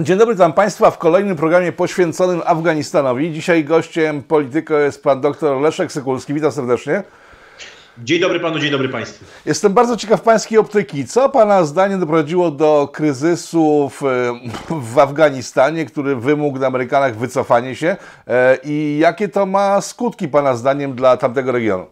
Dzień dobry, witam Państwa w kolejnym programie poświęconym Afganistanowi. Dzisiaj gościem polityko jest pan dr Leszek Sykulski. Witam serdecznie. Dzień dobry panu, dzień dobry państwu. Jestem bardzo ciekaw pańskiej optyki. Co pana zdaniem doprowadziło do kryzysu w, w Afganistanie, który wymógł na Amerykanach wycofanie się e, i jakie to ma skutki pana zdaniem dla tamtego regionu?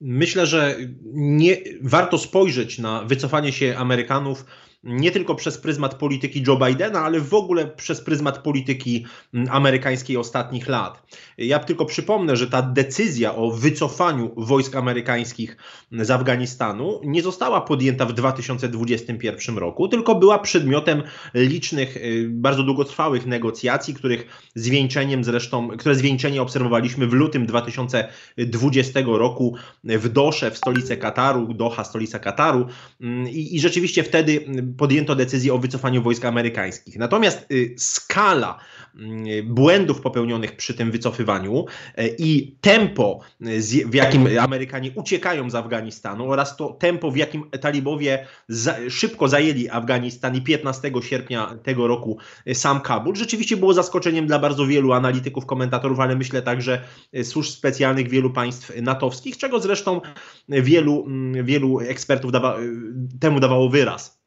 Myślę, że nie, warto spojrzeć na wycofanie się Amerykanów nie tylko przez pryzmat polityki Joe Bidena, ale w ogóle przez pryzmat polityki mm, amerykańskiej ostatnich lat. Ja tylko przypomnę, że ta decyzja o wycofaniu wojsk amerykańskich mm, z Afganistanu nie została podjęta w 2021 roku, tylko była przedmiotem licznych, y, bardzo długotrwałych negocjacji, których zwieńczeniem zresztą, które zwieńczenie obserwowaliśmy w lutym 2020 roku w Dosze, w stolicy Kataru, Doha, stolica Kataru. Mm, I, i rzeczywiście wtedy podjęto decyzję o wycofaniu wojsk amerykańskich. Natomiast y, skala y, błędów popełnionych przy tym wycofywaniu y, i tempo, w jakim Amerykanie uciekają z Afganistanu oraz to tempo, w jakim talibowie szybko zajęli Afganistan i 15 sierpnia tego roku sam Kabul, rzeczywiście było zaskoczeniem dla bardzo wielu analityków, komentatorów, ale myślę także służb specjalnych wielu państw natowskich, czego zresztą wielu, mm, wielu ekspertów dawa, temu dawało wyraz.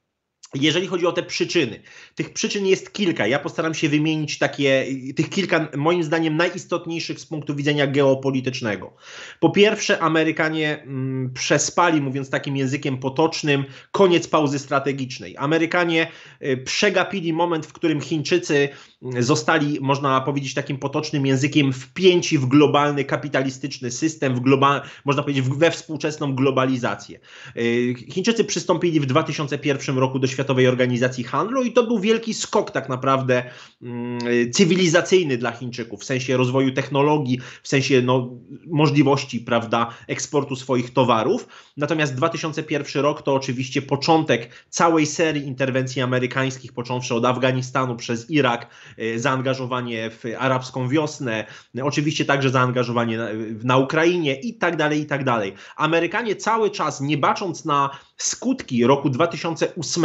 Jeżeli chodzi o te przyczyny, tych przyczyn jest kilka. Ja postaram się wymienić takie, tych kilka, moim zdaniem, najistotniejszych z punktu widzenia geopolitycznego. Po pierwsze, Amerykanie mm, przespali, mówiąc takim językiem potocznym, koniec pauzy strategicznej. Amerykanie y, przegapili moment, w którym Chińczycy zostali, można powiedzieć takim potocznym językiem, wpięci w globalny kapitalistyczny system, w global, można powiedzieć we współczesną globalizację. Y, Chińczycy przystąpili w 2001 roku do Światowej Organizacji Handlu i to był wielki skok tak naprawdę mm, cywilizacyjny dla Chińczyków, w sensie rozwoju technologii, w sensie no, możliwości prawda, eksportu swoich towarów. Natomiast 2001 rok to oczywiście początek całej serii interwencji amerykańskich, począwszy od Afganistanu przez Irak, E, zaangażowanie w arabską wiosnę, oczywiście także zaangażowanie na, na Ukrainie i tak dalej, i tak dalej. Amerykanie cały czas, nie bacząc na skutki roku 2008,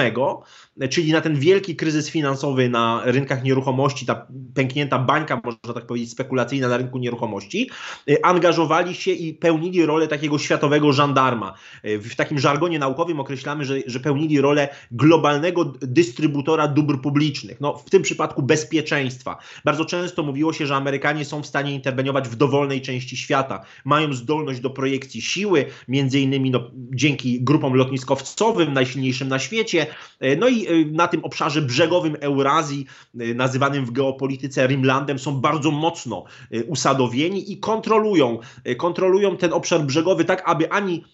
czyli na ten wielki kryzys finansowy na rynkach nieruchomości, ta pęknięta bańka, można tak powiedzieć, spekulacyjna na rynku nieruchomości, y, angażowali się i pełnili rolę takiego światowego żandarma. Y, w takim żargonie naukowym określamy, że, że pełnili rolę globalnego dystrybutora dóbr publicznych, no, w tym przypadku bezpieczeństwa. Bardzo często mówiło się, że Amerykanie są w stanie interweniować w dowolnej części świata, mają zdolność do projekcji siły, między innymi no, dzięki grupom lotniczym wojskowcowym, najsilniejszym na świecie. E, no i e, na tym obszarze brzegowym Eurazji, e, nazywanym w geopolityce Rimlandem, są bardzo mocno usadowieni i kontrolują, kontrolują ten obszar brzegowy tak, aby ani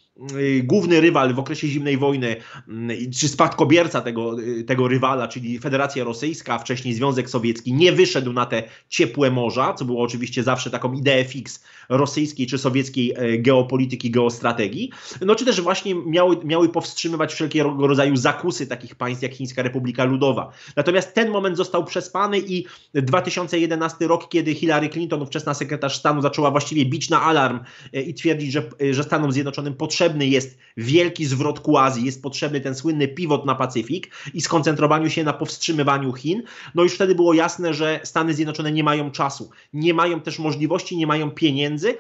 główny rywal w okresie zimnej wojny, mm, czy spadkobierca tego, tego rywala, czyli Federacja Rosyjska, wcześniej Związek Sowiecki, nie wyszedł na te ciepłe morza, co było oczywiście zawsze taką ideę fix rosyjskiej czy sowieckiej e, geopolityki, geostrategii, no czy też właśnie miały, miały powstrzymywać wszelkiego rodzaju zakusy takich państw jak Chińska Republika Ludowa. Natomiast ten moment został przespany i 2011 rok, kiedy Hillary Clinton, ówczesna sekretarz stanu, zaczęła właściwie bić na alarm e, i twierdzić, że, e, że Stanom Zjednoczonym potrzebny jest wielki zwrot ku Azji, jest potrzebny ten słynny pivot na Pacyfik i skoncentrowaniu się na powstrzymywaniu Chin, no już wtedy było jasne, że Stany Zjednoczone nie mają czasu, nie mają też możliwości, nie mają pieniędzy, między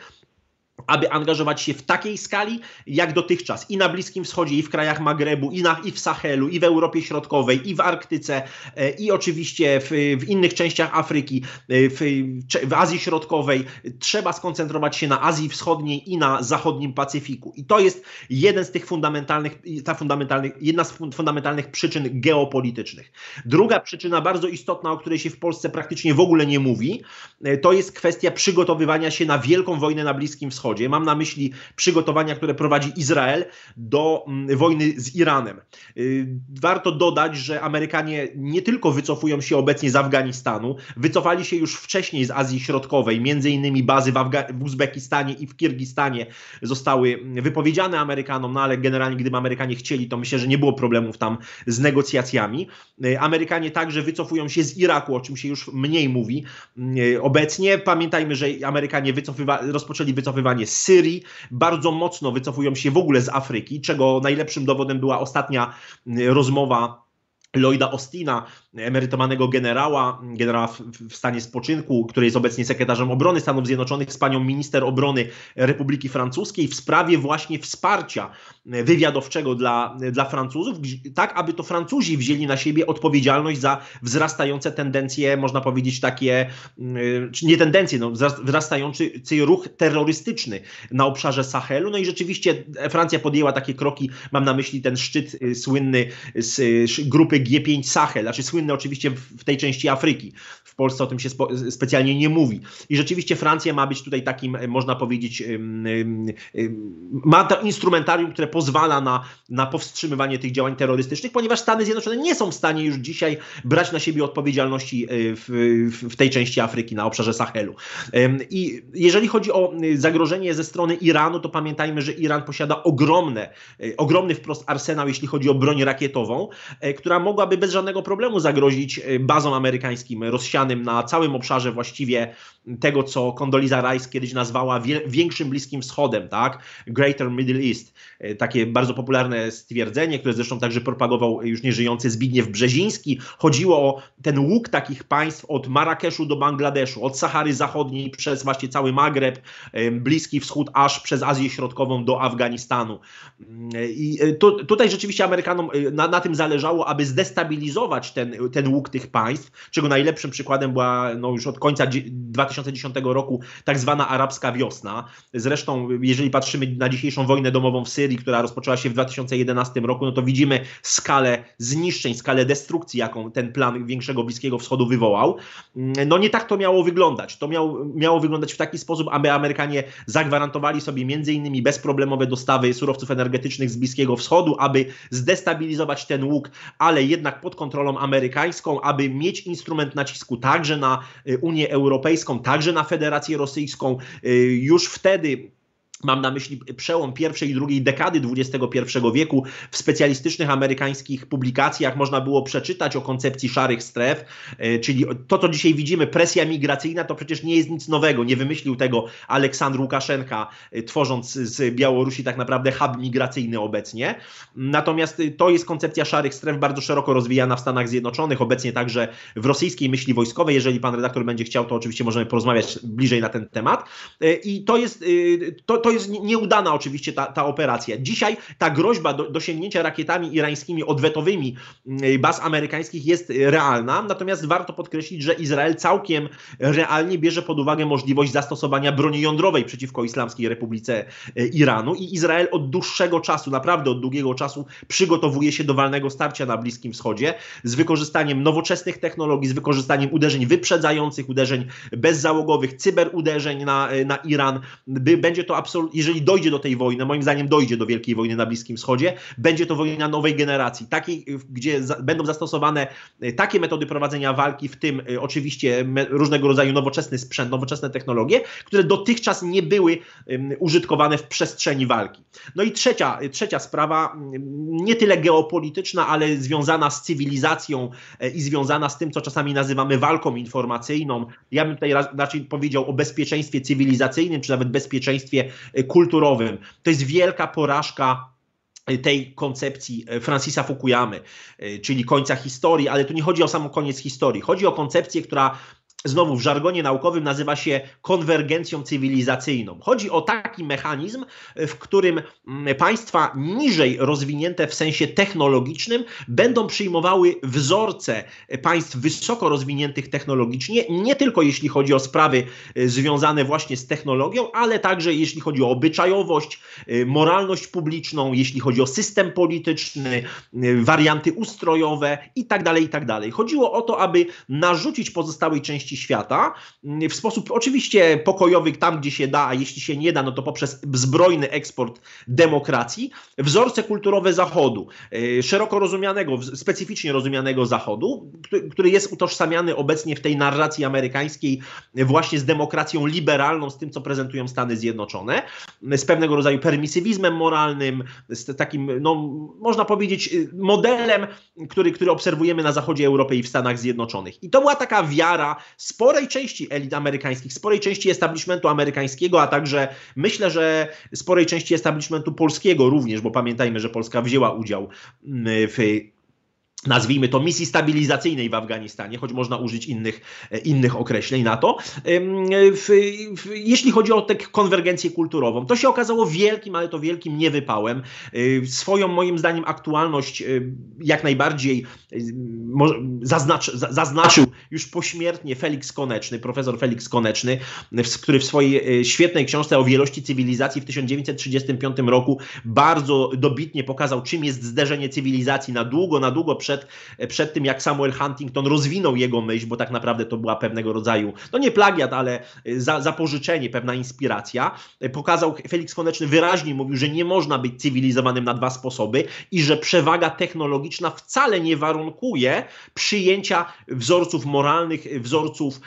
aby angażować się w takiej skali jak dotychczas i na Bliskim Wschodzie, i w krajach Magrebu, i, na, i w Sahelu, i w Europie Środkowej, i w Arktyce, e, i oczywiście w, w innych częściach Afryki, e, w, w, Azji Środkowej. Trzeba skoncentrować się na Azji Wschodniej i na zachodnim Pacyfiku. I to jest jeden z tych fundamentalnych, ta fundamentalnych jedna z fundamentalnych przyczyn geopolitycznych. Druga przyczyna bardzo istotna, o której się w Polsce praktycznie w ogóle nie mówi, e, to jest kwestia przygotowywania się na wielką wojnę na Bliskim Wschodzie Wschodzie. Mam na myśli przygotowania, które prowadzi Izrael do mm, wojny z Iranem. Y, warto dodać, że Amerykanie nie tylko wycofują się obecnie z Afganistanu, wycofali się już wcześniej z Azji Środkowej, między innymi bazy w, Afga- w Uzbekistanie i w Kirgistanie zostały mm, wypowiedziane Amerykanom, no ale generalnie gdyby Amerykanie chcieli, to myślę, że nie było problemów tam z negocjacjami. Y, Amerykanie także wycofują się z Iraku, o czym się już mniej mówi mm, obecnie. Pamiętajmy, że Amerykanie wycofywa- rozpoczęli wycofywanie wycofanie z Syrii, bardzo mocno wycofują się w ogóle z Afryki, czego najlepszym dowodem była ostatnia mm, rozmowa Lloyda Ostina, emerytowanego generała, generała w, stanie spoczynku, który jest obecnie sekretarzem obrony Stanów Zjednoczonych, z panią minister obrony Republiki Francuskiej w sprawie właśnie wsparcia e, wywiadowczego dla, e, dla Francuzów, tak aby to Francuzi wzięli na siebie odpowiedzialność za wzrastające tendencje, można powiedzieć takie, mm, nie tendencje, no, wzrastający ruch terrorystyczny na obszarze Sahelu. No i rzeczywiście Francja podjęła takie kroki, mam na myśli ten szczyt e, słynny z grupy G5 Sahel, znaczy słynne oczywiście w tej części Afryki. W Polsce o tym się spo, specjalnie nie mówi. I rzeczywiście Francja ma być tutaj takim, e, można powiedzieć, ma to instrumentarium, które pozwala na, na powstrzymywanie tych działań terrorystycznych, ponieważ Stany Zjednoczone nie są w stanie już dzisiaj brać na siebie odpowiedzialności e, w, w tej części Afryki, na obszarze Sahelu. I jeżeli chodzi o e, zagrożenie ze strony Iranu, to pamiętajmy, że Iran posiada ogromne, ogromny wprost arsenał, jeśli chodzi o broń rakietową, która mogłaby bez żadnego problemu zagrozić y, bazom amerykańskim rozsianym na całym obszarze właściwie tego, co Condoleezza Rice kiedyś nazwała większym Bliskim Wschodem, tak? Greater Middle East. Y, takie bardzo popularne stwierdzenie, które zresztą także propagował już nieżyjący Zbigniew Brzeziński. Chodziło o ten łuk takich państw od Marrakeszu do Bangladeszu, od Sahary Zachodniej przez właśnie cały Magreb, y, Bliski Wschód, aż przez Azję Środkową do Afganistanu. I to, tutaj rzeczywiście Amerykanom na, na tym zależało, aby zdestabilizować ten, ten łuk tych państw, czego najlepszym przykładem była no, już od końca 2010 roku tak zwana arabska wiosna. Zresztą, jeżeli patrzymy na dzisiejszą wojnę domową w Syrii, która rozpoczęła się w 2011 roku, no to widzimy skalę zniszczeń, skalę destrukcji, jaką ten plan większego Bliskiego Wschodu wywołał. No nie tak to miało wyglądać. To miało, miało wyglądać w taki sposób, aby Amerykanie zagwarantowali sobie między innymi bezproblemowe dostawy surowców energetycznych z Bliskiego Wschodu, aby zdestabilizować ten łuk, ale jednak pod kontrolą amerykańską, aby mieć instrument nacisku także na y, Unię Europejską, także na Federację Rosyjską. Y, już wtedy Mam na myśli przełom pierwszej i drugiej dekady XXI wieku. W specjalistycznych amerykańskich publikacjach można było przeczytać o koncepcji szarych stref, e, czyli to, co dzisiaj widzimy, presja migracyjna, to przecież nie jest nic nowego. Nie wymyślił tego Aleksandr Łukaszenka, e, tworząc z Białorusi tak naprawdę hub migracyjny obecnie. Natomiast e, to jest koncepcja szarych stref bardzo szeroko rozwijana w Stanach Zjednoczonych, obecnie także w rosyjskiej myśli wojskowej. Jeżeli pan redaktor będzie chciał, to oczywiście możemy porozmawiać bliżej na ten temat. I to jest. To, to to jest nieudana oczywiście ta, ta operacja. Dzisiaj ta groźba do, dosięgnięcia rakietami irańskimi odwetowymi mm, baz amerykańskich jest realna, natomiast warto podkreślić, że Izrael całkiem realnie bierze pod uwagę możliwość zastosowania broni jądrowej przeciwko Islamskiej Republice e, Iranu i Izrael od dłuższego czasu, naprawdę od długiego czasu przygotowuje się do walnego starcia na Bliskim Wschodzie z wykorzystaniem nowoczesnych technologii, z wykorzystaniem uderzeń wyprzedzających, uderzeń bezzałogowych, cyberuderzeń na, e, na Iran. Będzie to absolutnie jeżeli dojdzie do tej wojny, moim zdaniem dojdzie do wielkiej wojny na Bliskim Wschodzie, będzie to wojna nowej generacji, takiej, gdzie za, będą zastosowane e, takie metody prowadzenia walki, w tym e, oczywiście me, różnego rodzaju nowoczesny sprzęt, nowoczesne technologie, które dotychczas nie były um, użytkowane w przestrzeni walki. No i trzecia, e, trzecia sprawa, mm, nie tyle geopolityczna, ale związana z cywilizacją i związana z tym, co czasami nazywamy walką informacyjną. Ja bym tutaj raczej powiedział o bezpieczeństwie cywilizacyjnym, czy nawet bezpieczeństwie E, kulturowym. To jest wielka porażka e, tej koncepcji e, Francisa Fukuyamy, czyli końca historii, ale tu nie chodzi o sam koniec historii. Chodzi o koncepcję, która znowu w żargonie naukowym nazywa się konwergencją cywilizacyjną. Chodzi o taki mechanizm, w którym mm, państwa niżej rozwinięte w sensie technologicznym będą przyjmowały wzorce państw wysoko rozwiniętych technologicznie, nie tylko jeśli chodzi o sprawy e, związane właśnie z technologią, ale także jeśli chodzi o obyczajowość, e, moralność publiczną, jeśli chodzi o system polityczny, e, warianty ustrojowe itd. Tak itd. Tak Chodziło o to, aby narzucić pozostałej części części świata mm, w sposób oczywiście pokojowy, tam gdzie się da, a jeśli się nie da, no to poprzez zbrojny eksport demokracji, wzorce kulturowe Zachodu, y, szeroko rozumianego, specyficznie rozumianego Zachodu, który jest utożsamiany obecnie w tej narracji amerykańskiej właśnie z demokracją liberalną, z tym, co prezentują Stany Zjednoczone, z pewnego rodzaju permisywizmem moralnym, z takim, no, można powiedzieć, y, modelem, który, który obserwujemy na zachodzie Europy i w Stanach Zjednoczonych. I to była taka wiara sporej części elit amerykańskich, sporej części establishmentu amerykańskiego, a także myślę, że sporej części establishmentu polskiego również, bo pamiętajmy, że Polska wzięła udział mm, w nazwijmy to, misji stabilizacyjnej w Afganistanie, choć można użyć innych, e, innych określeń na to. W, w, jeśli chodzi o tę konwergencję kulturową, to się okazało wielkim, ale to wielkim niewypałem. E, swoją, moim zdaniem, aktualność e, jak najbardziej zaznaczy, zaznaczył już pośmiertnie Felix Koneczny, profesor Felix Koneczny, który w swojej świetnej książce o wielości cywilizacji w 1935 roku bardzo dobitnie pokazał, czym jest zderzenie cywilizacji na długo, na długo przed przed, przed tym, jak Samuel Huntington rozwinął jego myśl, bo tak naprawdę to była pewnego rodzaju, no nie plagiat, ale e, za, zapożyczenie, pewna inspiracja. E, pokazał Felix Koneczny wyraźnie mówił, że nie można być cywilizowanym na dwa sposoby i że przewaga technologiczna wcale nie warunkuje przyjęcia wzorców moralnych, wzorców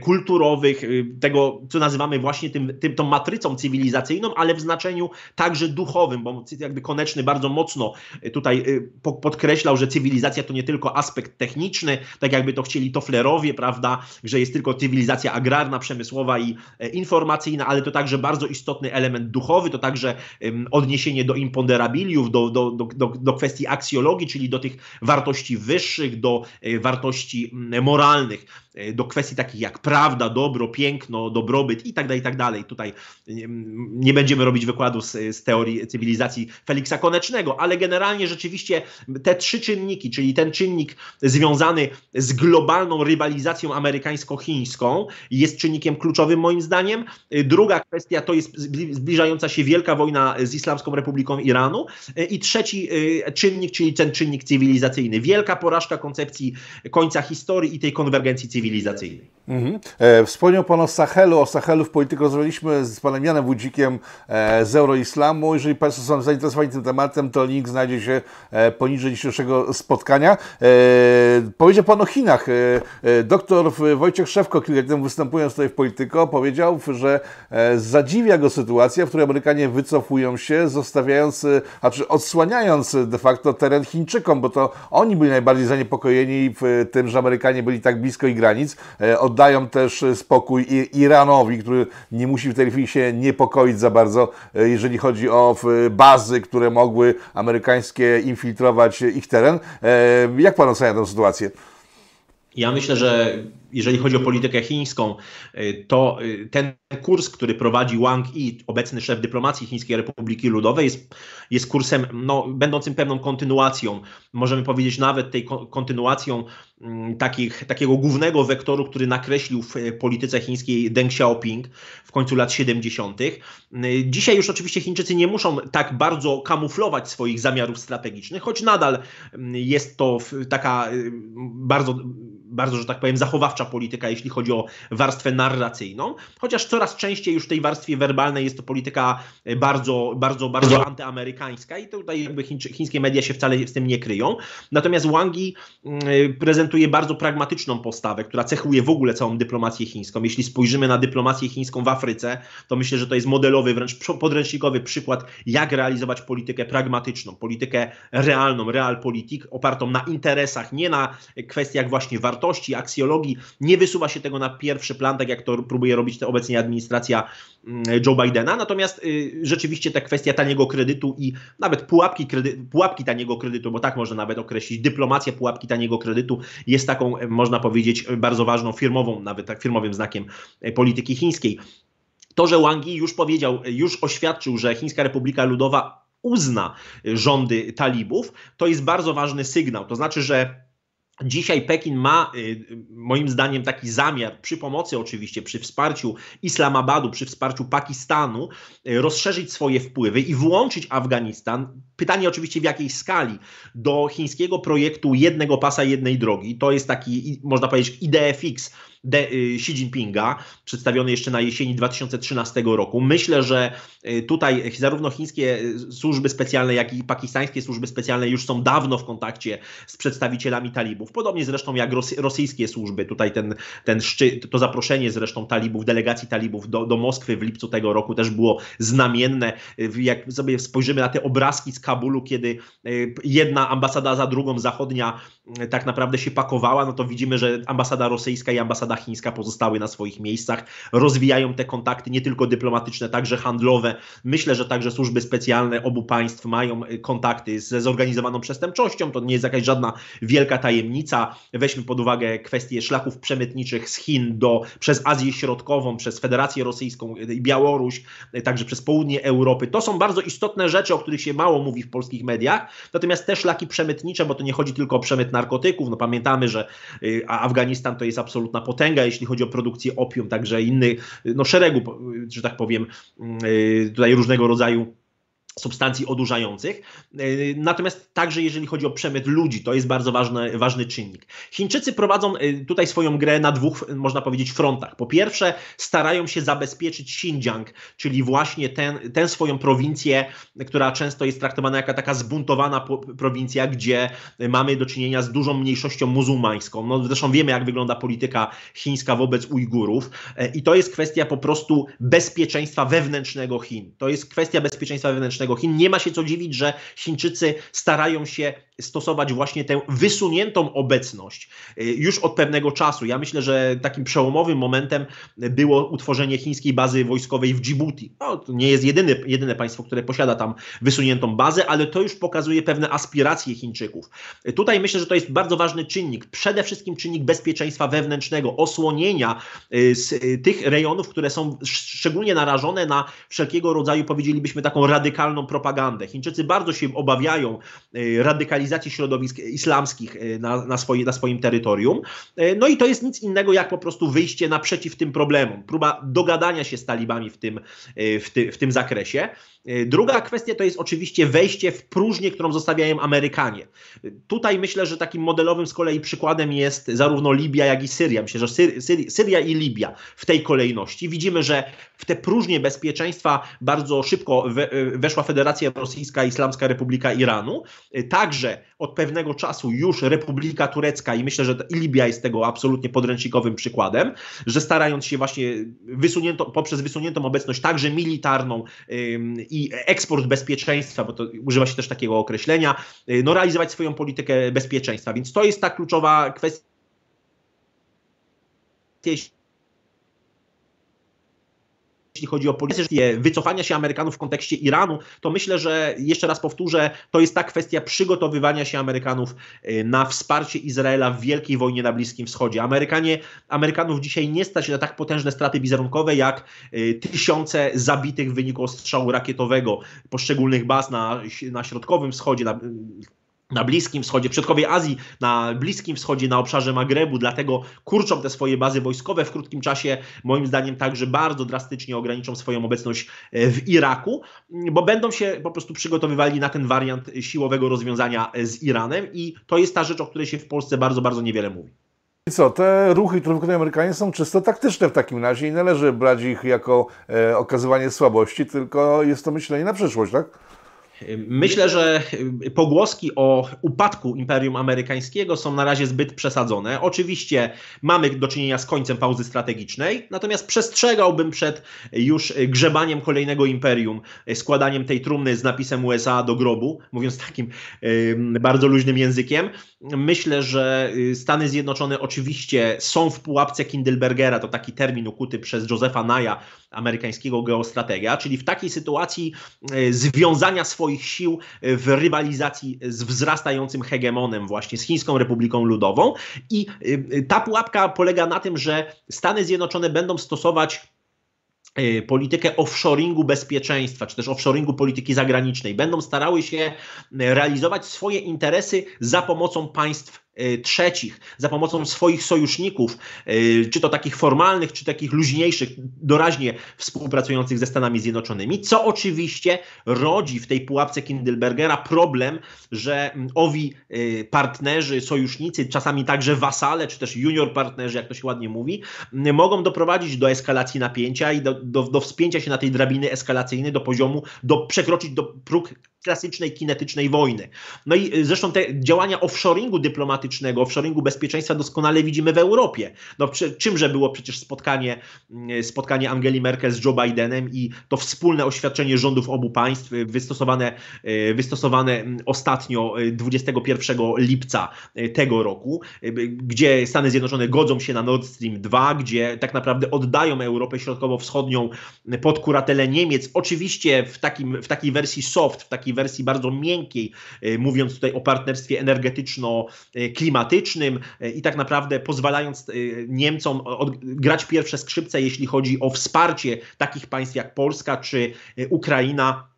kulturowych, y, tego, co nazywamy właśnie tym, tym, tą matrycą cywilizacyjną, ale w znaczeniu także duchowym, bo jakby Koneczny bardzo mocno e, tutaj y, podkreślał, że cywilizacja cywilizacja to nie tylko aspekt techniczny, tak jakby to chcieli toflerowie, prawda, że jest tylko cywilizacja agrarna, przemysłowa i e, informacyjna, ale to także bardzo istotny element duchowy, to także odniesienie do imponderabiliów, do, do, do, do kwestii aksjologii, czyli do tych wartości wyższych, do e, wartości moralnych. E, do kwestii takich jak prawda, dobro, piękno, dobrobyt i tak dalej, i tak dalej. Tutaj nie będziemy robić wykładu z, z teorii cywilizacji Feliksa Konecznego, ale generalnie rzeczywiście te trzy czynniki, czyli ten czynnik związany z globalną rywalizacją amerykańsko-chińską jest czynnikiem kluczowym moim zdaniem. E, druga kwestia to jest zbliżająca się wielka wojna z Islamską Republiką Iranu e, i trzeci czynnik, czyli ten czynnik cywilizacyjny. Wielka porażka koncepcji końca historii i tej konwergencji cywilizacyjnej cywilizacyjnej. Mhm. E, wspomniał Pan o Sahelu. O Sahelu w polityce rozmawialiśmy z Panem Janem Wójcikiem e, z Euroislamu. Jeżeli Państwo są zainteresowani tym tematem, to link znajdzie się e, poniżej dzisiejszego spotkania. Powiedział Pan o Chinach. Doktor Wojciech Szewko, kilka dni temu występując tutaj w Polityko, powiedział, że zadziwia go sytuacja, w której Amerykanie wycofują się, zostawiając, znaczy odsłaniając de facto teren Chińczykom, bo to oni byli najbardziej zaniepokojeni tym, że Amerykanie byli tak blisko ich granic. Od oddają też e, spokój Iranowi, który nie musi w tej chwili się niepokoić za bardzo, e, jeżeli chodzi o bazy, które mogły amerykańskie infiltrować ich teren. E, jak pan ocenia tę sytuację? Ja myślę, że jeżeli chodzi o politykę chińską, y, to y, ten kurs, który prowadzi Wang Yi, obecny szef dyplomacji Chińskiej Republiki Ludowej, jest, jest kursem no, będącym pewną kontynuacją, możemy powiedzieć nawet tej kontynuacją mm, takich, takiego głównego wektoru, który nakreślił w y, polityce chińskiej Deng Xiaoping w końcu lat 70. Dzisiaj już oczywiście Chińczycy nie muszą tak bardzo kamuflować swoich zamiarów strategicznych, choć nadal mm, jest to taka bardzo bardzo, że tak powiem, zachowawcza polityka, jeśli chodzi o warstwę narracyjną, chociaż coraz częściej już w tej warstwie werbalnej jest to polityka e, bardzo, bardzo, bardzo antyamerykańska i tutaj jakby chińskie media się wcale z tym nie kryją. Natomiast Wangi mm, e, prezentuje bardzo pragmatyczną postawę, która cechuje w ogóle całą dyplomację chińską. Jeśli spojrzymy na dyplomację chińską w Afryce, to myślę, że to jest modelowy, wręcz podręcznikowy przykład, jak realizować politykę pragmatyczną, politykę realną, realpolitik, opartą na interesach, nie na kwestiach właśnie wartości, wartości, aksjologii, nie wysuwa się tego na pierwszy plan, tak jak to próbuje robić obecnie administracja mm, Joe Bidena. Natomiast y, rzeczywiście ta kwestia taniego kredytu i nawet pułapki, kredy, pułapki taniego kredytu, bo tak można nawet określić, dyplomacja pułapki taniego kredytu jest taką, e, można powiedzieć, e, bardzo ważną firmową, nawet tak firmowym znakiem e, polityki chińskiej. To, że Wang Yi już powiedział, już oświadczył, że Chińska Republika Ludowa uzna rządy talibów, to jest bardzo ważny sygnał. To znaczy, że Dzisiaj Pekin ma, y, y, moim zdaniem, taki zamiar, przy pomocy oczywiście, przy wsparciu Islamabadu, przy wsparciu Pakistanu, y, rozszerzyć swoje wpływy i włączyć Afganistan, pytanie oczywiście w jakiej skali, do chińskiego projektu jednego pasa, jednej drogi. To jest taki, można powiedzieć, idea fix De, y, Xi Jinpinga, przedstawiony jeszcze na jesieni 2013 roku. Myślę, że y, tutaj zarówno chińskie y, służby specjalne, jak i pakistańskie służby specjalne już są dawno w kontakcie z przedstawicielami talibów. Podobnie zresztą jak rosyjskie służby. Tutaj ten, ten szczyt, to zaproszenie zresztą talibów, delegacji talibów do, do Moskwy w lipcu tego roku też było znamienne. Jak sobie spojrzymy na te obrazki z Kabulu, kiedy jedna ambasada za drugą zachodnia tak naprawdę się pakowała, no to widzimy, że ambasada rosyjska i ambasada ambasada chińska pozostały na swoich miejscach, rozwijają te kontakty nie tylko dyplomatyczne, także handlowe. Myślę, że także służby specjalne obu państw mają e, kontakty ze zorganizowaną przestępczością, to nie jest jakaś żadna wielka tajemnica. Weźmy pod uwagę kwestie szlaków przemytniczych z Chin do, przez Azję Środkową, przez Federację Rosyjską e, i Białoruś, e, także przez południe Europy. To są bardzo istotne rzeczy, o których się mało mówi w polskich mediach. Natomiast te szlaki przemytnicze, bo to nie chodzi tylko o przemyt narkotyków, no pamiętamy, że Afganistan to jest absolutna potęga, potęga, jeśli chodzi o produkcję opium, także innych, no szeregu, że tak powiem, y, tutaj różnego rodzaju substancji odurzających. E, natomiast także jeżeli chodzi o przemyt ludzi, to jest bardzo ważny, ważny czynnik. Chińczycy prowadzą e, tutaj swoją grę na dwóch, e, można powiedzieć, frontach. Po pierwsze, starają się zabezpieczyć Xinjiang, czyli właśnie ten, tę swoją prowincję, która często jest traktowana jako taka zbuntowana prowincja, gdzie mamy do czynienia z dużą mniejszością muzułmańską. No, zresztą wiemy, jak wygląda polityka chińska wobec Ujgurów i to jest kwestia po prostu bezpieczeństwa wewnętrznego Chin. To jest kwestia bezpieczeństwa wewnętrznego Chin. Nie ma się co dziwić, że Chińczycy starają się stosować właśnie tę wysuniętą obecność y, już od pewnego czasu. Ja myślę, że takim przełomowym momentem było utworzenie chińskiej bazy wojskowej w Djibouti. No, to nie jest jedyny, jedyne państwo, które posiada tam wysuniętą bazę, ale to już pokazuje pewne aspiracje Chińczyków. Tutaj myślę, że to jest bardzo ważny czynnik. Przede wszystkim czynnik bezpieczeństwa wewnętrznego, osłonienia y, z y, tych rejonów, które są szczególnie narażone na wszelkiego rodzaju, powiedzielibyśmy, taką radykalną radykalną propagandę. Chińczycy bardzo się obawiają e, radykalizacji środowisk islamskich e, na, na, swoje, na swoim terytorium. E, no i to jest nic innego jak po prostu wyjście naprzeciw tym problemom, próba dogadania się z talibami w tym, w, ty, w tym zakresie. Druga kwestia to jest oczywiście wejście w próżnię, którą zostawiają Amerykanie. Tutaj myślę, że takim modelowym z kolei przykładem jest zarówno Libia, jak i Syria. Myślę, że Syria i Libia w tej kolejności. Widzimy, że w te próżnie bezpieczeństwa bardzo szybko we, weszła Federacja Rosyjska, Islamska Republika Iranu, y, także od pewnego czasu już Republika Turecka i myślę, że Libia jest tego absolutnie podręcznikowym przykładem, że starając się właśnie wysunięto, poprzez wysuniętą obecność także militarną i eksport bezpieczeństwa, bo to używa się też takiego określenia, y, no realizować swoją politykę bezpieczeństwa. Więc to jest ta kluczowa kwestia, jeśli jeśli chodzi o politykę wycofania się Amerykanów w kontekście Iranu, to myślę, że jeszcze raz powtórzę, to jest ta kwestia przygotowywania się Amerykanów y, na wsparcie Izraela w wielkiej wojnie na Bliskim Wschodzie. Amerykanie, Amerykanów dzisiaj nie stać na tak potężne straty wizerunkowe, jak y, tysiące zabitych w wyniku ostrzału rakietowego poszczególnych baz na, na Środkowym Wschodzie, na, na Bliskim Wschodzie, w Azji, na Bliskim Wschodzie, na obszarze Magrebu, dlatego kurczą te swoje bazy wojskowe w krótkim czasie, moim zdaniem także bardzo drastycznie ograniczą swoją obecność e, w Iraku, bo będą się po prostu przygotowywali na ten wariant siłowego rozwiązania e, z Iranem i to jest ta rzecz, o której się w Polsce bardzo, bardzo niewiele mówi. I co, te ruchy, które wykonują Amerykanie są czysto taktyczne w takim razie i należy brać ich jako e, okazywanie słabości, tylko jest to myślenie na przyszłość, tak? Myślę, że y, pogłoski o upadku Imperium Amerykańskiego są na razie zbyt przesadzone. Oczywiście mamy do czynienia z końcem pauzy strategicznej, natomiast przestrzegałbym przed już grzebaniem kolejnego imperium, składaniem tej trumny z napisem USA do grobu, mówiąc takim bardzo luźnym językiem. Myślę, że y, Stany Zjednoczone oczywiście są w pułapce Kindelbergera, to taki termin ukuty przez Josefa Naja amerykańskiego geostrategia, czyli w takiej sytuacji e, związania swoich sił e, w rywalizacji z wzrastającym hegemonem właśnie, z Chińską Republiką Ludową i e, ta pułapka polega na tym, że Stany Zjednoczone będą stosować politykę offshoringu bezpieczeństwa, czy też offshoringu polityki zagranicznej. Będą starały się realizować swoje interesy za pomocą państw Y, trzecich, za pomocą swoich sojuszników, y, czy to takich formalnych, czy takich luźniejszych, doraźnie współpracujących ze Stanami Zjednoczonymi, co oczywiście rodzi w tej pułapce Kindelbergera problem, że mm, owi y, partnerzy, sojusznicy, czasami także wasale, czy też junior partnerzy, jak to się ładnie mówi, mm, mogą doprowadzić do eskalacji napięcia i do, do, do wspięcia się na tej drabiny eskalacyjnej do poziomu, do przekroczyć do próg klasycznej kinetycznej wojny. No i y, zresztą te działania offshoringu dyplomatycznego, offshoringu bezpieczeństwa doskonale widzimy w Europie. No czymże było przecież spotkanie, y, spotkanie Angeli Merkel z Joe Bidenem i to wspólne oświadczenie rządów obu państw y, wystosowane, wystosowane mm, ostatnio 21 lipca tego roku, gdzie Stany Zjednoczone godzą się na Nord Stream 2, gdzie tak naprawdę oddają Europę Środkowo-Wschodnią pod kuratelę Niemiec. Oczywiście w, takim, w takiej wersji soft, w takiej wersji bardzo miękkiej, e, mówiąc tutaj o partnerstwie energetyczno-klimatycznym e, i tak naprawdę pozwalając e, Niemcom grać pierwsze skrzypce, jeśli chodzi o wsparcie takich państw jak Polska czy Ukraina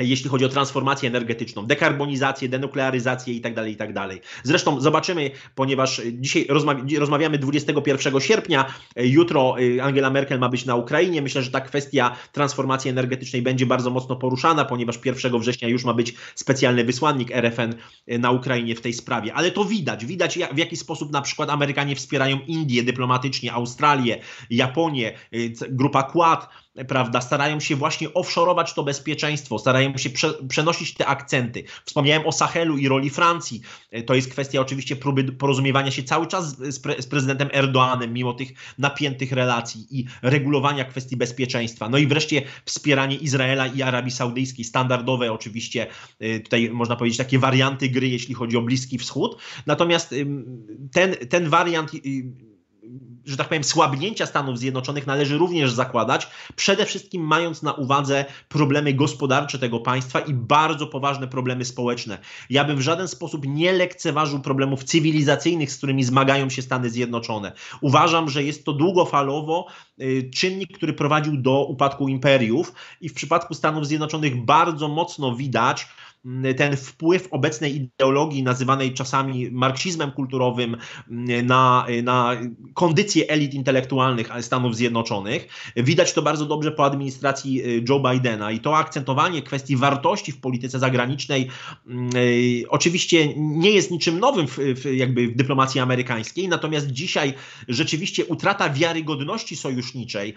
jeśli chodzi o transformację energetyczną, dekarbonizację, denuklearyzację itd. Tak itd. Tak Zresztą zobaczymy, ponieważ e, dzisiaj rozmawia, rozmawiamy 21 sierpnia, e, jutro e, Angela Merkel ma być na Ukrainie. Myślę, że ta kwestia transformacji energetycznej będzie bardzo mocno poruszana, ponieważ 1 września już ma być specjalny wysłannik RFN na Ukrainie w tej sprawie. Ale to widać, widać w jaki sposób na przykład Amerykanie wspierają Indię dyplomatycznie, Australię, Japonię, grupa Quad prawda, starają się właśnie offshore'ować to bezpieczeństwo, starają się prze, przenosić te akcenty. Wspomniałem o Sahelu i roli Francji. E, to jest kwestia oczywiście próby porozumiewania się cały czas z, pre, z prezydentem Erdoanem, mimo tych napiętych relacji i regulowania kwestii bezpieczeństwa. No i wreszcie wspieranie Izraela i Arabii Saudyjskiej, standardowe oczywiście, e, tutaj można powiedzieć takie warianty gry, jeśli chodzi o Bliski Wschód. Natomiast ten, ten wariant że tak powiem, słabnięcia Stanów Zjednoczonych należy również zakładać, przede wszystkim mając na uwadze problemy gospodarcze tego państwa i bardzo poważne problemy społeczne. Ja bym w żaden sposób nie lekceważył problemów cywilizacyjnych, z którymi zmagają się Stany Zjednoczone. Uważam, że jest to długofalowo y, czynnik, który prowadził do upadku imperiów i w przypadku Stanów Zjednoczonych bardzo mocno widać, Mm, ten wpływ obecnej ideologii nazywanej czasami marksizmem kulturowym mm, na, na kondycję elit intelektualnych Stanów Zjednoczonych. Widać to bardzo dobrze po administracji y, Joe Bidena i to akcentowanie kwestii wartości w polityce zagranicznej mm, y, oczywiście nie jest niczym nowym w, w jakby w dyplomacji amerykańskiej, natomiast dzisiaj rzeczywiście utrata wiarygodności sojuszniczej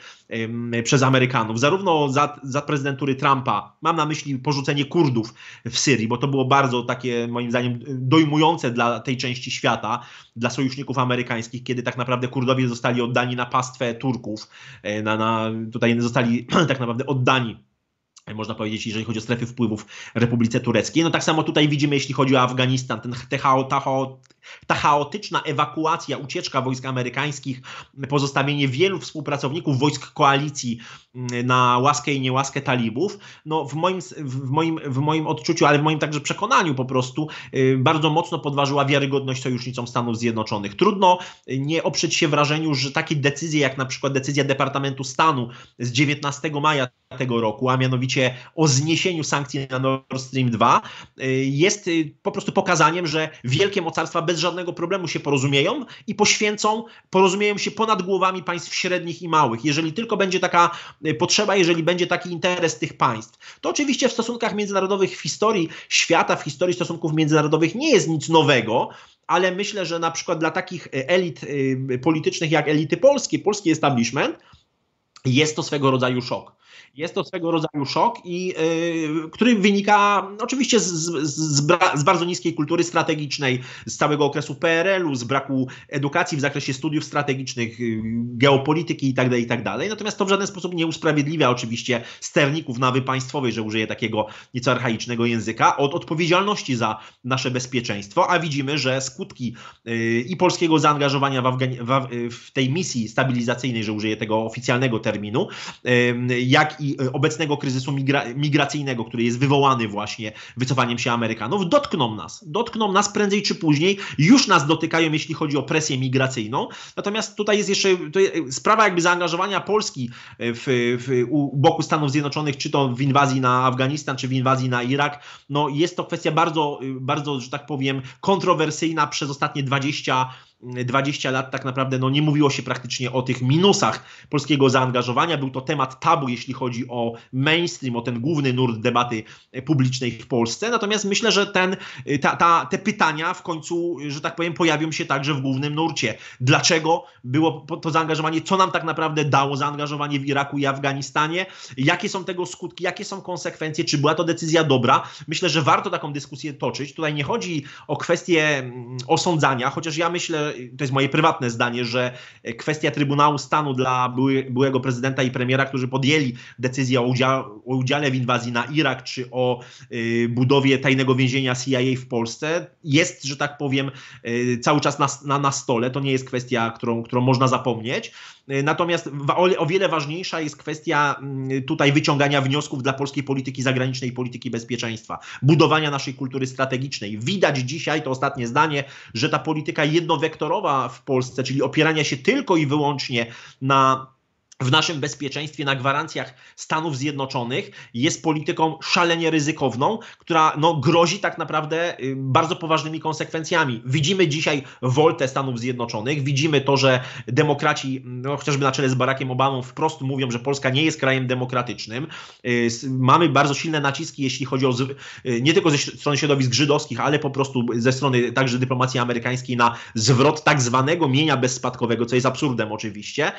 przez Amerykanów, zarówno za, za prezydentury Trumpa, mam na myśli porzucenie Kurdów w Syrii, bo to było bardzo takie, moim zdaniem, dojmujące dla tej części świata, dla sojuszników amerykańskich, kiedy tak naprawdę Kurdowie zostali oddani na pastwę Turków, e, na, na, tutaj zostali tak naprawdę oddani e, można powiedzieć, jeżeli chodzi o strefy wpływów Republice Tureckiej. No tak samo tutaj widzimy, jeśli chodzi o Afganistan, ten, te chaot, ta chaotyczna ewakuacja, ucieczka wojsk amerykańskich, pozostawienie wielu współpracowników wojsk koalicji mm, na łaskę i niełaskę talibów, no w moim, w moim, w moim odczuciu, ale w moim także przekonaniu po prostu, y, bardzo mocno podważyła wiarygodność sojusznicom Stanów Zjednoczonych. Trudno y, nie oprzeć się wrażeniu, że takie decyzje, jak na przykład decyzja Departamentu Stanu z 19 maja tego roku, a mianowicie o zniesieniu sankcji na Nord Stream 2, y, jest po prostu pokazaniem, że wielkie mocarstwa bez żadnego problemu się porozumieją i poświęcą, porozumieją się ponad głowami państw średnich i małych, jeżeli tylko będzie taka y, potrzeba, jeżeli będzie taki interes tych państw. To oczywiście w stosunkach międzynarodowych, w historii świata, w historii stosunków międzynarodowych nie jest nic nowego, ale myślę, że na przykład dla takich y, elit y, politycznych jak elity polskie, polski establishment, jest to swego rodzaju szok. Jest to swego rodzaju szok, i, y, który wynika oczywiście z, z, z, z, bardzo niskiej kultury strategicznej, z całego okresu PRL-u, z braku edukacji w zakresie studiów strategicznych, y, geopolityki itd., tak itd. Tak Natomiast to w żaden sposób nie usprawiedliwia oczywiście sterników nawy państwowej, że użyje takiego nieco archaicznego języka, od odpowiedzialności za nasze bezpieczeństwo, a widzimy, że skutki y, i polskiego zaangażowania w, Afgani- w, w tej misji stabilizacyjnej, że użyję tego oficjalnego terminu, jak i E, obecnego kryzysu migra migracyjnego, który jest wywołany właśnie wycofaniem się Amerykanów, dotkną nas. Dotkną nas prędzej czy później, już nas dotykają, jeśli chodzi o presję migracyjną. Natomiast tutaj jest jeszcze jest sprawa jakby zaangażowania Polski e, w, w, u boku Stanów Zjednoczonych, czy to w inwazji na Afganistan, czy w inwazji na Irak. No jest to kwestia bardzo, e, bardzo, że tak powiem, kontrowersyjna przez ostatnie 20 lat 20 lat tak naprawdę no, nie mówiło się praktycznie o tych minusach polskiego zaangażowania. Był to temat tabu, jeśli chodzi o mainstream, o ten główny nurt debaty publicznej w Polsce. Natomiast myślę, że ten, ta, ta, te pytania w końcu, że tak powiem, pojawią się także w głównym nurcie. Dlaczego było to zaangażowanie? Co nam tak naprawdę dało zaangażowanie w Iraku i Afganistanie? Jakie są tego skutki? Jakie są konsekwencje? Czy była to decyzja dobra? Myślę, że warto taką dyskusję toczyć. Tutaj nie chodzi o kwestię mm, osądzania, chociaż ja myślę, to jest moje prywatne zdanie, że kwestia Trybunału Stanu dla były, byłego prezydenta i premiera, którzy podjęli decyzję o, udział, o udziale w inwazji na Irak, czy o y, budowie tajnego więzienia CIA w Polsce, jest, że tak powiem, y, cały czas na, na, na stole. To nie jest kwestia, którą, którą można zapomnieć. Y, natomiast o, wiele ważniejsza jest kwestia mm, tutaj wyciągania wniosków dla polskiej polityki zagranicznej, polityki bezpieczeństwa, budowania naszej kultury strategicznej. Widać dzisiaj, to ostatnie zdanie, że ta polityka jednowektorowa w Polsce, czyli opierania się tylko i wyłącznie na w naszym bezpieczeństwie na gwarancjach Stanów Zjednoczonych jest polityką szalenie ryzykowną, która no, grozi tak naprawdę y, bardzo poważnymi konsekwencjami. Widzimy dzisiaj woltę Stanów Zjednoczonych, widzimy to, że demokraci, mm, no, chociażby na czele z Barackiem Obamą, wprost mówią, że Polska nie jest krajem demokratycznym. Y, mamy bardzo silne naciski, jeśli chodzi o y, nie tylko ze strony środowisk żydowskich, ale po prostu ze strony także dyplomacji amerykańskiej na zwrot tak zwanego mienia bezspadkowego, co jest absurdem oczywiście,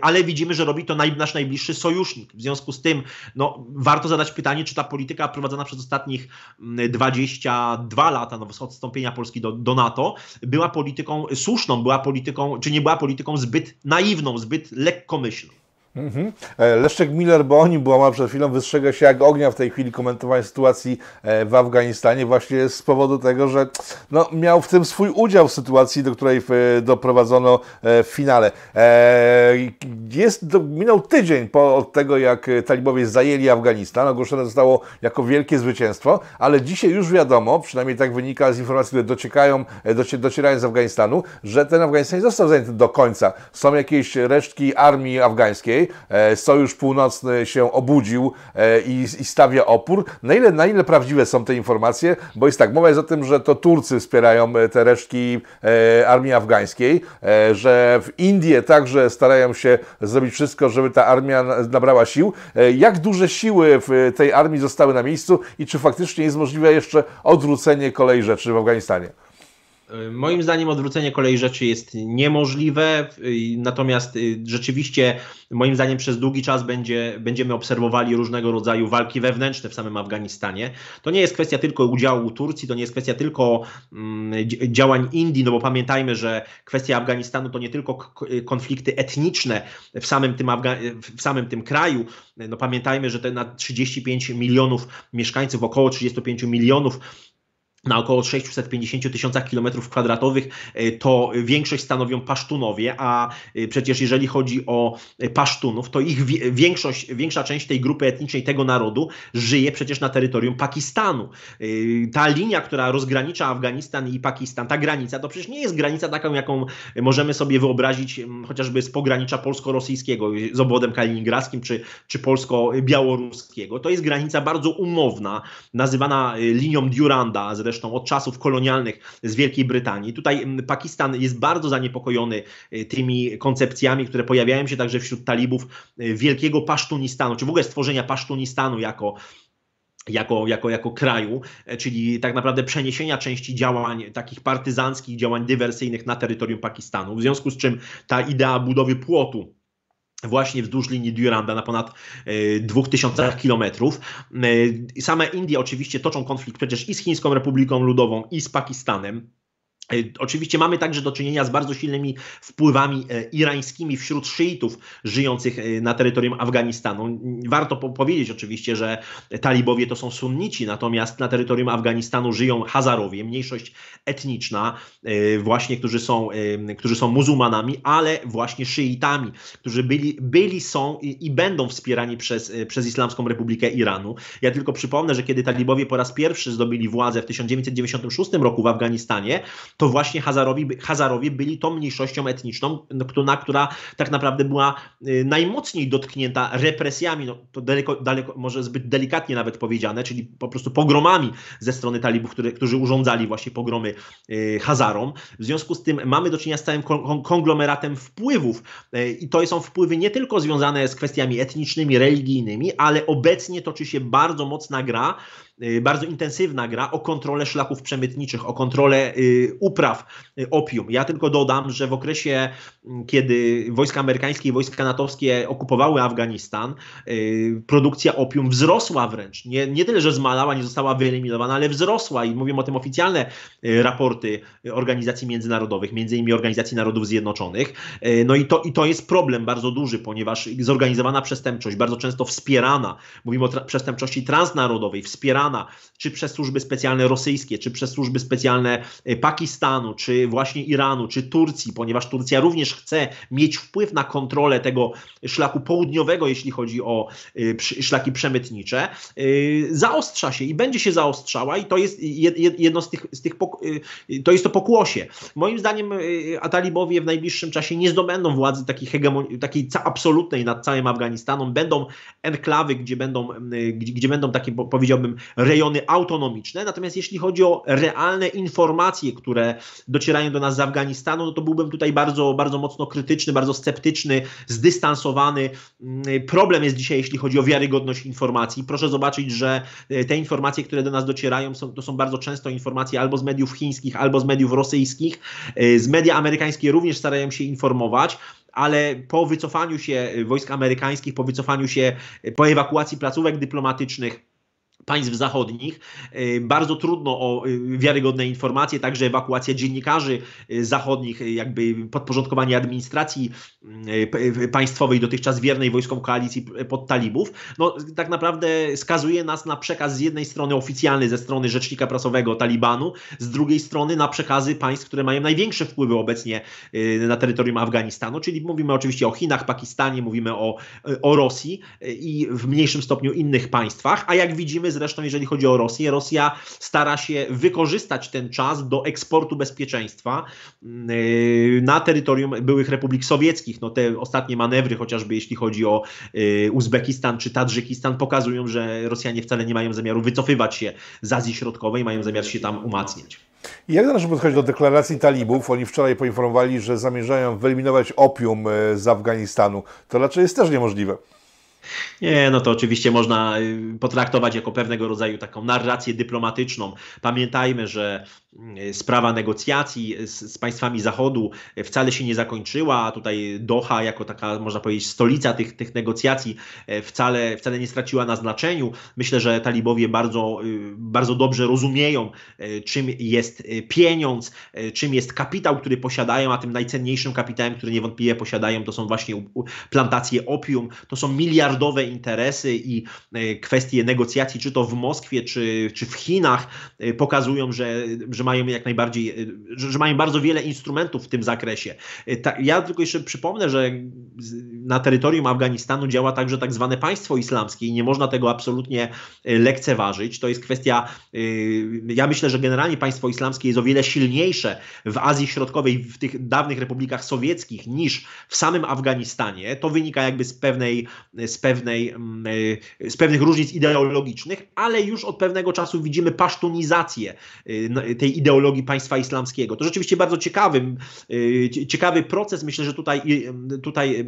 ale widzimy, widzimy, że robi to naj, nasz najbliższy sojusznik. W związku z tym no, warto zadać pytanie, czy ta polityka prowadzona przez ostatnich 22 mm, lata no, odstąpienia Polski do, do NATO była polityką słuszną, była polityką, czy nie była polityką zbyt naiwną, zbyt lekkomyślną. Mhm. E, Leszek Miller, bo oni była przed chwilą, wystrzega się jak ognia w tej chwili komentowania sytuacji e, w Afganistanie właśnie z powodu tego, że no, miał w tym swój udział w sytuacji, do której e, doprowadzono w finale. Jest, minął tydzień po, od tego, jak talibowie zajęli Afganistan, ogłoszone zostało jako wielkie zwycięstwo, ale dzisiaj już wiadomo, przynajmniej tak wynika z informacji, które dociekają, docie, docierają z Afganistanu, że ten Afganistan nie został zajęty do końca. Są jakieś resztki armii afgańskiej, E, Sojusz Północny się obudził e, i, i stawia opór. Na ile, na ile prawdziwe są te informacje? Bo jest tak, mowa jest o tym, że to Turcy wspierają e, te resztki armii afgańskiej, że w Indie także starają się zrobić wszystko, żeby ta armia nabrała sił. Jak duże siły w tej armii zostały na miejscu i czy faktycznie jest możliwe jeszcze odwrócenie kolei rzeczy w Afganistanie? Moim zdaniem odwrócenie kolei rzeczy jest niemożliwe, y, natomiast y, rzeczywiście moim zdaniem przez długi czas będzie, będziemy obserwowali różnego rodzaju walki wewnętrzne w samym Afganistanie. To nie jest kwestia tylko udziału Turcji, to nie jest kwestia tylko mm, działań Indii, no bo pamiętajmy, że kwestia Afganistanu to nie tylko konflikty etniczne w samym tym, Afga w samym tym kraju. No pamiętajmy, że te na 35 milionów mieszkańców, około 35 milionów na około 650 tysiącach kilometrów kwadratowych e, to większość stanowią Pasztunowie, a e, przecież jeżeli chodzi o e, Pasztunów, to ich większość, większa część tej grupy etnicznej, tego narodu żyje przecież na terytorium Pakistanu. Ta linia, która rozgranicza Afganistan i Pakistan, ta granica to przecież nie jest granica taką, jaką możemy sobie wyobrazić chociażby z pogranicza polsko-rosyjskiego z obwodem kaliningradzkim czy, czy polsko-białoruskiego. To jest granica bardzo umowna, nazywana linią Duranda zresztą od czasów kolonialnych z Wielkiej Brytanii. Tutaj mm, Pakistan jest bardzo zaniepokojony e, tymi koncepcjami, które pojawiają się także wśród talibów e, Wielkiego Pasztunistanu, czy w ogóle stworzenia Pasztunistanu jako jako, jako, jako kraju, e, czyli tak naprawdę przeniesienia części działań takich partyzanckich, działań dywersyjnych na terytorium Pakistanu. W związku z czym ta idea budowy płotu właśnie wzdłuż linii Duranda na ponad 2000 e, kilometrów. E, same Indie oczywiście toczą konflikt przecież i z Chińską Republiką Ludową, i z Pakistanem. Y, oczywiście mamy także do czynienia z bardzo silnymi wpływami e, irańskimi wśród szyitów żyjących e, na terytorium Afganistanu. Warto po powiedzieć oczywiście, że talibowie to są sunnici, natomiast na terytorium Afganistanu żyją Hazarowie, mniejszość etniczna, e, właśnie którzy są, którzy są muzułmanami, ale właśnie szyitami, którzy byli, byli są i, i będą wspierani przez, przez Islamską Republikę Iranu. Ja tylko przypomnę, że kiedy talibowie po raz pierwszy zdobyli władzę w 1996 roku w Afganistanie, to właśnie Hazarowi, Hazarowie byli tą mniejszością etniczną, no, która, która tak naprawdę była y, najmocniej dotknięta represjami, no to daleko, daleko, może zbyt delikatnie nawet powiedziane, czyli po prostu pogromami ze strony talibów, które, którzy urządzali właśnie pogromy y, Hazarom. W związku z tym mamy do czynienia z całym konglomeratem wpływów y, i to są wpływy nie tylko związane z kwestiami etnicznymi, religijnymi, ale obecnie toczy się bardzo mocna gra Y, bardzo intensywna gra o kontrolę szlaków przemytniczych, o kontrolę y, upraw y, opium. Ja tylko dodam, że w okresie, mm, kiedy wojska amerykańskie i wojska natowskie okupowały Afganistan, produkcja opium wzrosła wręcz. Nie, nie tyle, że zmalała, nie została wyeliminowana, ale wzrosła i mówią o tym oficjalne raporty organizacji międzynarodowych, między innymi Organizacji Narodów Zjednoczonych. No i to, i to jest problem bardzo duży, ponieważ zorganizowana przestępczość bardzo często wspierana, mówimy o tra- przestępczości transnarodowej, wspierana Irana, czy przez służby specjalne rosyjskie, czy przez służby specjalne e, Pakistanu, czy właśnie Iranu, czy Turcji, ponieważ Turcja również chce mieć wpływ na kontrolę tego szlaku południowego, jeśli chodzi o e, szlaki przemytnicze, e, zaostrza się i będzie się zaostrzała i to jest jedno z tych, z tych to jest to pokłosie. Moim zdaniem Atalibowie w najbliższym czasie nie zdobędą władzy takiej, takiej absolutnej nad całym Afganistanem, będą enklawy, gdzie będą, gdzie, gdzie będą takie powiedziałbym rejony autonomiczne. Natomiast jeśli chodzi o realne informacje, które docierają do nas z Afganistanu, no to byłbym tutaj bardzo, bardzo mocno krytyczny, bardzo sceptyczny, zdystansowany. Mm, problem jest dzisiaj, jeśli chodzi o wiarygodność informacji. Proszę zobaczyć, że e, te informacje, które do nas docierają, są, to są bardzo często informacje albo z mediów chińskich, albo z mediów rosyjskich. E, z media amerykańskie również starają się informować ale po wycofaniu się e, wojsk amerykańskich, po wycofaniu się, po ewakuacji placówek dyplomatycznych, państw zachodnich. E, bardzo trudno o e, wiarygodne informacje, także ewakuacja dziennikarzy e, zachodnich, jakby podporządkowanie administracji mm, państwowej dotychczas wiernej wojskom koalicji pod talibów. No, tak naprawdę skazuje nas na przekaz z jednej strony oficjalny ze strony rzecznika prasowego Talibanu, z drugiej strony na przekazy państw, które mają największe wpływy obecnie na terytorium Afganistanu, czyli mówimy oczywiście o Chinach, Pakistanie, mówimy o, o Rosji i w mniejszym stopniu innych państwach, a jak widzimy, zresztą jeżeli chodzi o Rosję. Rosja stara się wykorzystać ten czas do eksportu bezpieczeństwa mm, y, na terytorium byłych republik sowieckich. No te ostatnie manewry, chociażby jeśli chodzi o y, Uzbekistan czy Tadżykistan, pokazują, że Rosjanie wcale nie mają zamiaru wycofywać się z Azji Środkowej, mają zamiar się tam umacniać. I jak należy podchodzić do deklaracji talibów? Oni wczoraj poinformowali, że zamierzają wyeliminować opium y, z Afganistanu. To raczej jest też niemożliwe. Nie, no to oczywiście można y, potraktować jako pewnego rodzaju taką narrację dyplomatyczną. Pamiętajmy, że sprawa negocjacji z, z, państwami Zachodu wcale się nie zakończyła. Tutaj Doha, jako taka, można powiedzieć, stolica tych, tych negocjacji, e, wcale, wcale nie straciła na znaczeniu. Myślę, że talibowie bardzo, y, bardzo dobrze rozumieją, e, czym jest e, pieniądz, czym jest kapitał, który posiadają, a tym najcenniejszym kapitałem, który niewątpliwie posiadają, to są właśnie plantacje opium, to są miliardowe interesy i kwestie negocjacji, czy to w Moskwie, czy, czy w Chinach, pokazują, że że mają jak najbardziej, y, że, mają bardzo wiele instrumentów w tym zakresie. Y, ja tylko jeszcze przypomnę, że na terytorium Afganistanu działa także tak zwane państwo islamskie i nie można tego absolutnie y, lekceważyć. To jest kwestia, y, ja myślę, że generalnie państwo islamskie jest o wiele silniejsze w Azji Środkowej, w tych dawnych republikach sowieckich niż w samym Afganistanie. To wynika jakby z pewnej, z pewnej, mm, y, z pewnych różnic ideologicznych, ale już od pewnego czasu widzimy pasztunizację no, tej ideologii państwa islamskiego. To rzeczywiście bardzo ciekawy, ciekawy proces. Myślę, że tutaj, tutaj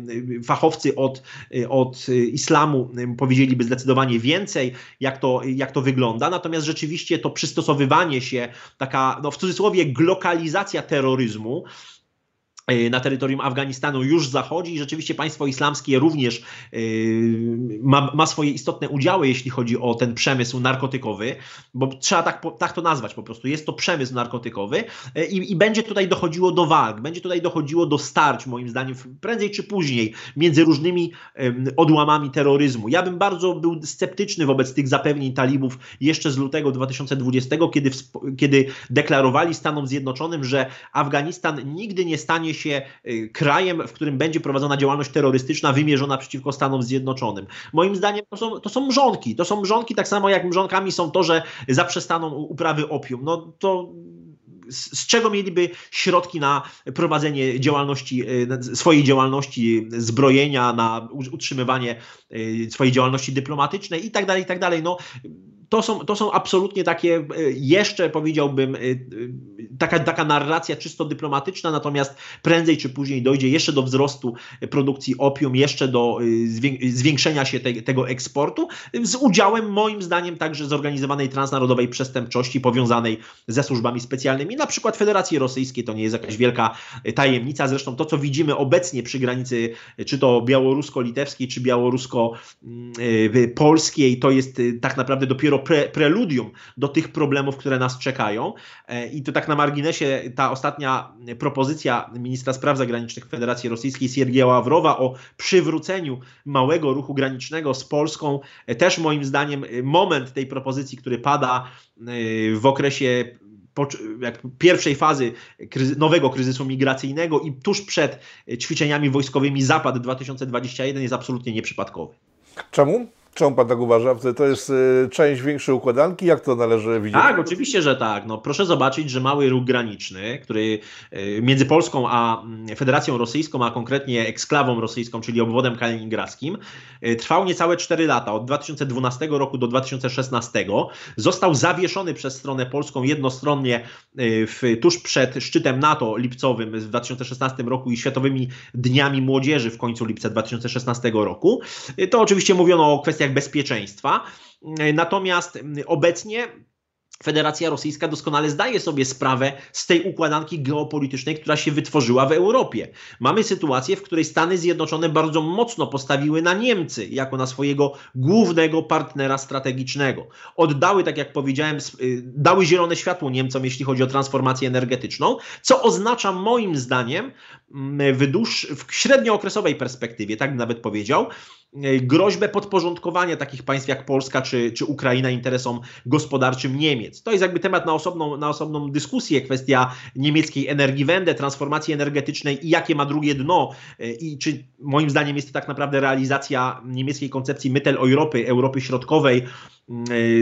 fachowcy od, y, od y, islamu y, powiedzieliby zdecydowanie więcej, jak to, jak to wygląda. Natomiast rzeczywiście to przystosowywanie się, taka no w cudzysłowie glokalizacja terroryzmu, E, na terytorium Afganistanu już zachodzi i rzeczywiście państwo islamskie również e, ma, ma, swoje istotne udziały, jeśli chodzi o ten przemysł narkotykowy, bo trzeba tak, tak to nazwać po prostu. Jest to przemysł narkotykowy e, i, i, będzie tutaj dochodziło do walk, będzie tutaj dochodziło do starć, moim zdaniem, prędzej czy później, między różnymi odłamami terroryzmu. Ja bym bardzo był sceptyczny wobec tych zapewnień talibów jeszcze z lutego 2020, kiedy, kiedy deklarowali Stanom Zjednoczonym, że Afganistan nigdy nie stanie się się y, krajem, w którym będzie prowadzona działalność terrorystyczna wymierzona przeciwko Stanom Zjednoczonym. Moim zdaniem to są, to są mrzonki. To są mrzonki tak samo jak mrzonkami są to, że zaprzestaną uprawy opium. No to z czego mieliby środki na prowadzenie działalności, y, swojej działalności zbrojenia, na utrzymywanie y, swojej działalności dyplomatycznej i tak dalej, i tak dalej. No, to, są, to są absolutnie takie, e, jeszcze powiedziałbym, e, e, taka, taka narracja czysto dyplomatyczna, natomiast prędzej czy później dojdzie jeszcze do wzrostu produkcji opium, jeszcze do zwiększenia się te, tego eksportu, z udziałem moim zdaniem także zorganizowanej transnarodowej przestępczości powiązanej ze służbami specjalnymi, na przykład Federacji Rosyjskiej, to nie jest jakaś wielka tajemnica, zresztą to, co widzimy obecnie przy granicy, czy to białorusko-litewskiej, czy białorusko-polskiej, mm, to jest tak naprawdę dopiero pre, preludium do tych problemów, które nas czekają. E, I to tak na marginesie ta ostatnia propozycja ministra spraw zagranicznych Federacji Rosyjskiej Siergieja Ławrowa o przywróceniu małego ruchu granicznego z Polską, e, też moim zdaniem e, moment tej propozycji, który pada w okresie pierwszej fazy nowego kryzysu migracyjnego i tuż przed ćwiczeniami wojskowymi Zapad 2021 jest absolutnie nieprzypadkowy. Czemu? Czemu pan tak uważa? To jest y, część większej układanki? Jak to należy widzieć? Tak, oczywiście, że tak. No, proszę zobaczyć, że mały róg graniczny, który y, między Polską a mm, Federacją Rosyjską, a konkretnie eksklawą rosyjską, czyli obwodem kaliningradzkim, y, trwał niecałe 4 lata, od 2012 roku do 2016. Został zawieszony przez stronę polską jednostronnie w, tuż przed szczytem NATO lipcowym w 2016 roku i Światowymi Dniami Młodzieży w końcu lipca 2016 roku. To oczywiście mówiono o kwestii kwestiach bezpieczeństwa. E, natomiast obecnie Federacja Rosyjska doskonale zdaje sobie sprawę z tej układanki geopolitycznej, która się wytworzyła w Europie. Mamy sytuację, w której Stany Zjednoczone bardzo mocno postawiły na Niemcy jako na swojego głównego partnera strategicznego. Oddały, tak jak powiedziałem, y, dały zielone światło Niemcom, jeśli chodzi o transformację energetyczną, co oznacza moim zdaniem w, dłuż, w średniookresowej perspektywie, tak nawet powiedział, groźbę podporządkowania takich państw jak Polska czy, czy Ukraina interesom gospodarczym Niemiec. To jest jakby temat na osobną, na osobną dyskusję, kwestia niemieckiej energii wende, transformacji energetycznej i jakie ma drugie dno e, i czy moim zdaniem jest to tak naprawdę realizacja niemieckiej koncepcji Mytel Europy, Europy Środkowej,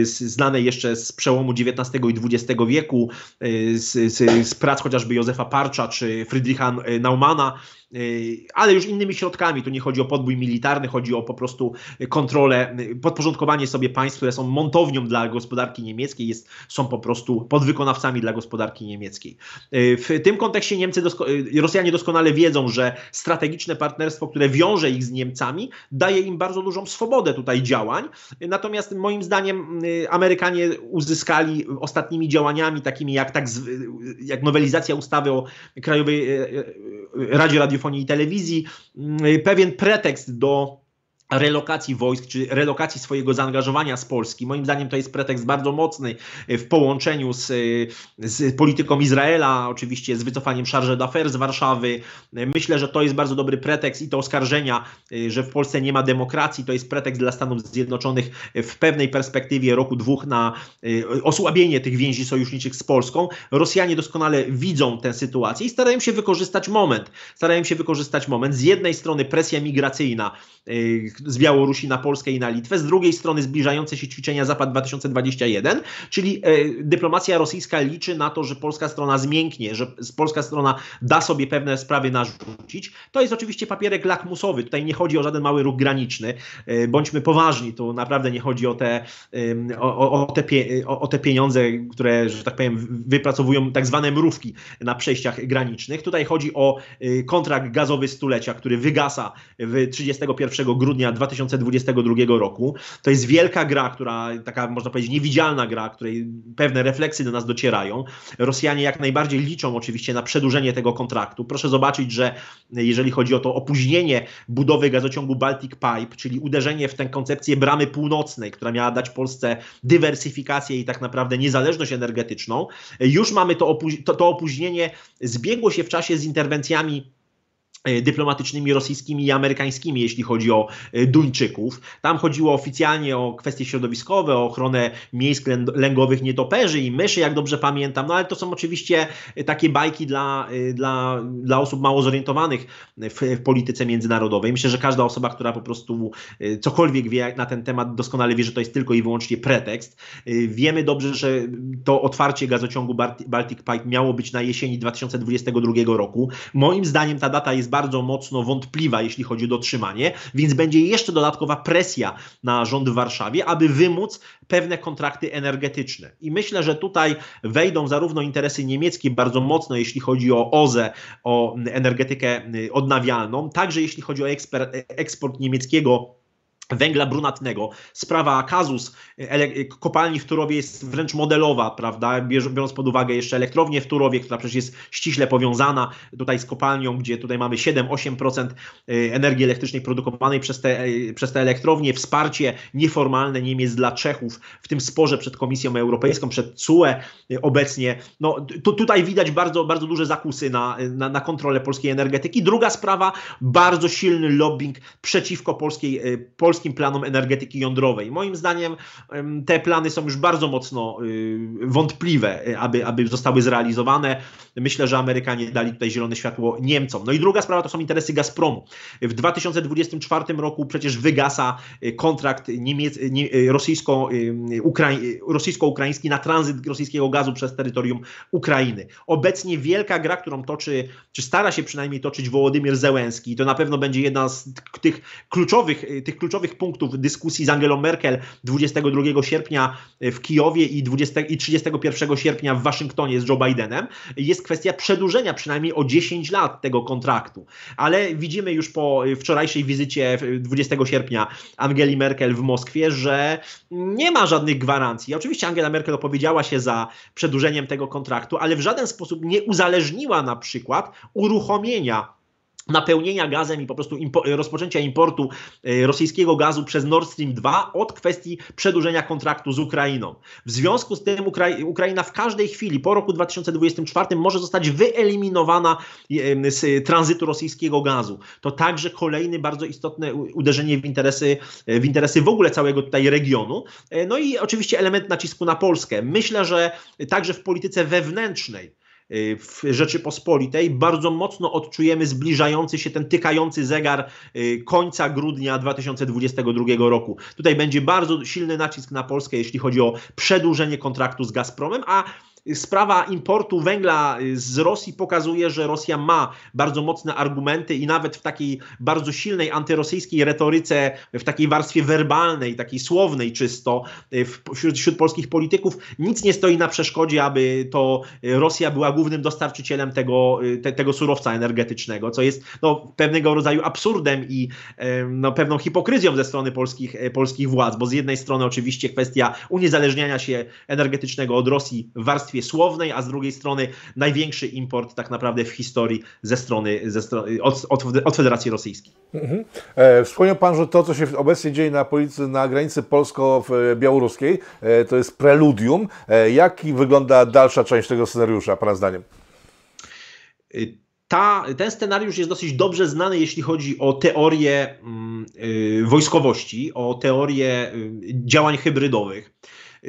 Y, znanej jeszcze z przełomu XIX i XX wieku, y, z, z, z prac chociażby Józefa Parcza czy Friedricha y, Naumana, ale już innymi środkami. Tu nie chodzi o podbój militarny, chodzi o po prostu kontrolę, podporządkowanie sobie państw, które są montownią dla gospodarki niemieckiej, jest, są po prostu podwykonawcami dla gospodarki niemieckiej. W tym kontekście Niemcy dosko Rosjanie doskonale wiedzą, że strategiczne partnerstwo, które wiąże ich z Niemcami, daje im bardzo dużą swobodę tutaj działań. Natomiast moim zdaniem, zdaniem y, Amerykanie uzyskali ostatnimi działaniami, takimi jak, tak, jak nowelizacja ustawy o Krajowej y, y, Radzie Radiofonii i Telewizji, pewien pretekst do relokacji wojsk, czy relokacji swojego zaangażowania z Polski. Moim zdaniem to jest pretekst bardzo mocny e, w połączeniu z, e, z polityką Izraela, oczywiście z wycofaniem charge d'affaires z Warszawy. E, myślę, że to jest bardzo dobry pretekst i to oskarżenia, że w Polsce nie ma demokracji, to jest pretekst dla Stanów Zjednoczonych w pewnej perspektywie roku dwóch na osłabienie tych więzi sojuszniczych z Polską. Rosjanie doskonale widzą tę sytuację i starają się wykorzystać moment. Starają się wykorzystać moment. Z jednej strony presja migracyjna, z Białorusi na Polskę i na Litwę, z drugiej strony zbliżające się ćwiczenia Zapad 2021, czyli e, dyplomacja rosyjska liczy na to, że polska strona zmięknie, że polska strona da sobie pewne sprawy narzucić. To jest oczywiście papierek lakmusowy, tutaj nie chodzi o żaden mały ruch graniczny, e, bądźmy poważni, to naprawdę nie chodzi o te, o, o te, o, o te pieniądze, które, że tak powiem, wypracowują tak zwane mrówki na przejściach granicznych. Tutaj chodzi o e, kontrakt gazowy stulecia, który wygasa w 31 grudnia 2022 roku. To jest wielka gra, która taka można powiedzieć niewidzialna gra, której pewne refleksy do nas docierają. Rosjanie jak najbardziej liczą oczywiście na przedłużenie tego kontraktu. Proszę zobaczyć, że jeżeli chodzi o to opóźnienie budowy gazociągu Baltic Pipe, czyli uderzenie w tę koncepcję bramy północnej, która miała dać Polsce dywersyfikację i tak naprawdę niezależność energetyczną, już mamy to, to, to opóźnienie, zbiegło się w czasie z interwencjami E, dyplomatycznymi rosyjskimi i amerykańskimi, jeśli chodzi o e, Duńczyków. Tam chodziło oficjalnie o kwestie środowiskowe, o ochronę miejsc lęgowych nietoperzy i myszy, jak dobrze pamiętam, no ale to są oczywiście e, takie bajki dla, dla, dla osób mało zorientowanych w, w polityce międzynarodowej. Myślę, że każda osoba, która po prostu cokolwiek wie na ten temat, doskonale wie, że to jest tylko i wyłącznie pretekst. Wiemy dobrze, że to otwarcie gazociągu Baltic Pipe miało być na jesieni 2022 roku. Moim zdaniem ta data jest jest bardzo mocno wątpliwa, jeśli chodzi o dotrzymanie, więc będzie jeszcze dodatkowa presja na rząd w Warszawie, aby wymóc pewne kontrakty energetyczne. I myślę, że tutaj wejdą zarówno interesy niemieckie bardzo mocno, jeśli chodzi o OZE, o energetykę odnawialną, także jeśli chodzi o eksport niemieckiego węgla brunatnego. Sprawa kazus kopalni w Turowie jest wręcz modelowa, prawda, biorąc pod uwagę jeszcze elektrownię w Turowie, która przecież jest ściśle powiązana tutaj z kopalnią, gdzie tutaj mamy 7-8% y, energii elektrycznej produkowanej przez te, y, przez te elektrownie. Wsparcie nieformalne Niemiec dla Czechów w tym sporze przed Komisją Europejską, przed CUE y, obecnie. No, tu, tutaj widać bardzo, bardzo duże zakusy na, na, na kontrolę polskiej energetyki. Druga sprawa, bardzo silny lobbying przeciwko polskiej, polskiej polskim planom energetyki jądrowej. Moim zdaniem te plany są już bardzo mocno y, wątpliwe, y, aby, aby zostały zrealizowane. Myślę, że Amerykanie dali tutaj zielone światło Niemcom. No i druga sprawa to są interesy Gazpromu. W 2024 roku przecież wygasa y, kontrakt niemiec, nie, rosyjsko-ukraiński rosyjsko na tranzyt rosyjskiego gazu przez terytorium Ukrainy. Obecnie wielka gra, którą toczy, czy stara się przynajmniej toczyć Wołodymyr Zełenski, to na pewno będzie jedna z tych kluczowych, tych kluczowych tych punktów dyskusji z Angelą Merkel 22 sierpnia w Kijowie i, 20, i 31 sierpnia w Waszyngtonie z Joe Bidenem jest kwestia przedłużenia przynajmniej o 10 lat tego kontraktu. Ale widzimy już po wczorajszej wizycie 20 sierpnia Angeli Merkel w Moskwie, że nie ma żadnych gwarancji. Oczywiście Angela Merkel opowiedziała się za przedłużeniem tego kontraktu, ale w żaden sposób nie uzależniła na przykład uruchomienia napełnienia gazem i po prostu impo rozpoczęcia importu e, rosyjskiego gazu przez Nord Stream 2 od kwestii przedłużenia kontraktu z Ukrainą. W związku z tym Ukra Ukraina w każdej chwili po roku 2024 może zostać wyeliminowana e, z tranzytu rosyjskiego gazu. To także kolejny bardzo istotne uderzenie w interesy, e, w interesy w ogóle całego tutaj regionu. No i oczywiście element nacisku na Polskę. Myślę, że także w polityce wewnętrznej w Rzeczypospolitej. Bardzo mocno odczujemy zbliżający się ten tykający zegar y, końca grudnia 2022 roku. Tutaj będzie bardzo silny nacisk na Polskę, jeśli chodzi o przedłużenie kontraktu z Gazpromem, a sprawa importu węgla y, z Rosji pokazuje, że Rosja ma bardzo mocne argumenty i nawet w takiej bardzo silnej antyrosyjskiej retoryce, w takiej warstwie werbalnej, takiej słownej czysto, y, wśród, wśród polskich polityków, nic nie stoi na przeszkodzie, aby to Rosja była głównym dostarczycielem tego, y, te, tego surowca energetycznego, co jest no, pewnego rodzaju absurdem i no, pewną hipokryzją ze strony polskich, e, polskich władz, bo z jednej strony oczywiście kwestia uniezależniania się energetycznego od Rosji w warstwie warstwie słownej, a z drugiej strony największy import tak naprawdę w historii ze strony, ze strony od, od, od Federacji Rosyjskiej. Mhm. E, wspomniał Pan, że to, co się obecnie dzieje na, na granicy polsko-białoruskiej, e, to jest preludium. E, jaki wygląda dalsza część tego scenariusza, Pana zdaniem? Y, ta, ten scenariusz jest dosyć dobrze znany, jeśli chodzi o teorię mm, y, wojskowości, o teorię y, działań hybrydowych.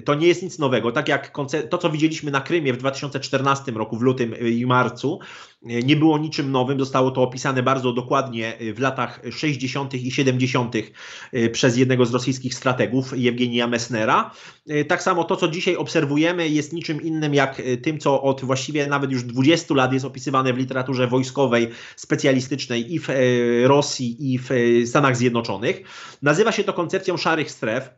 To nie jest nic nowego. Tak jak to, co widzieliśmy na Krymie w 2014 roku, w lutym y, i marcu, y, nie było niczym nowym. Zostało to opisane bardzo dokładnie y, w latach 60. i 70. przez jednego z rosyjskich strategów, Jewgenija Messnera. Tak samo to, co dzisiaj obserwujemy, jest niczym innym jak tym, co od właściwie nawet już 20 lat jest opisywane w literaturze wojskowej, specjalistycznej i w Rosji, i w Stanach Zjednoczonych. Nazywa się to koncepcją szarych stref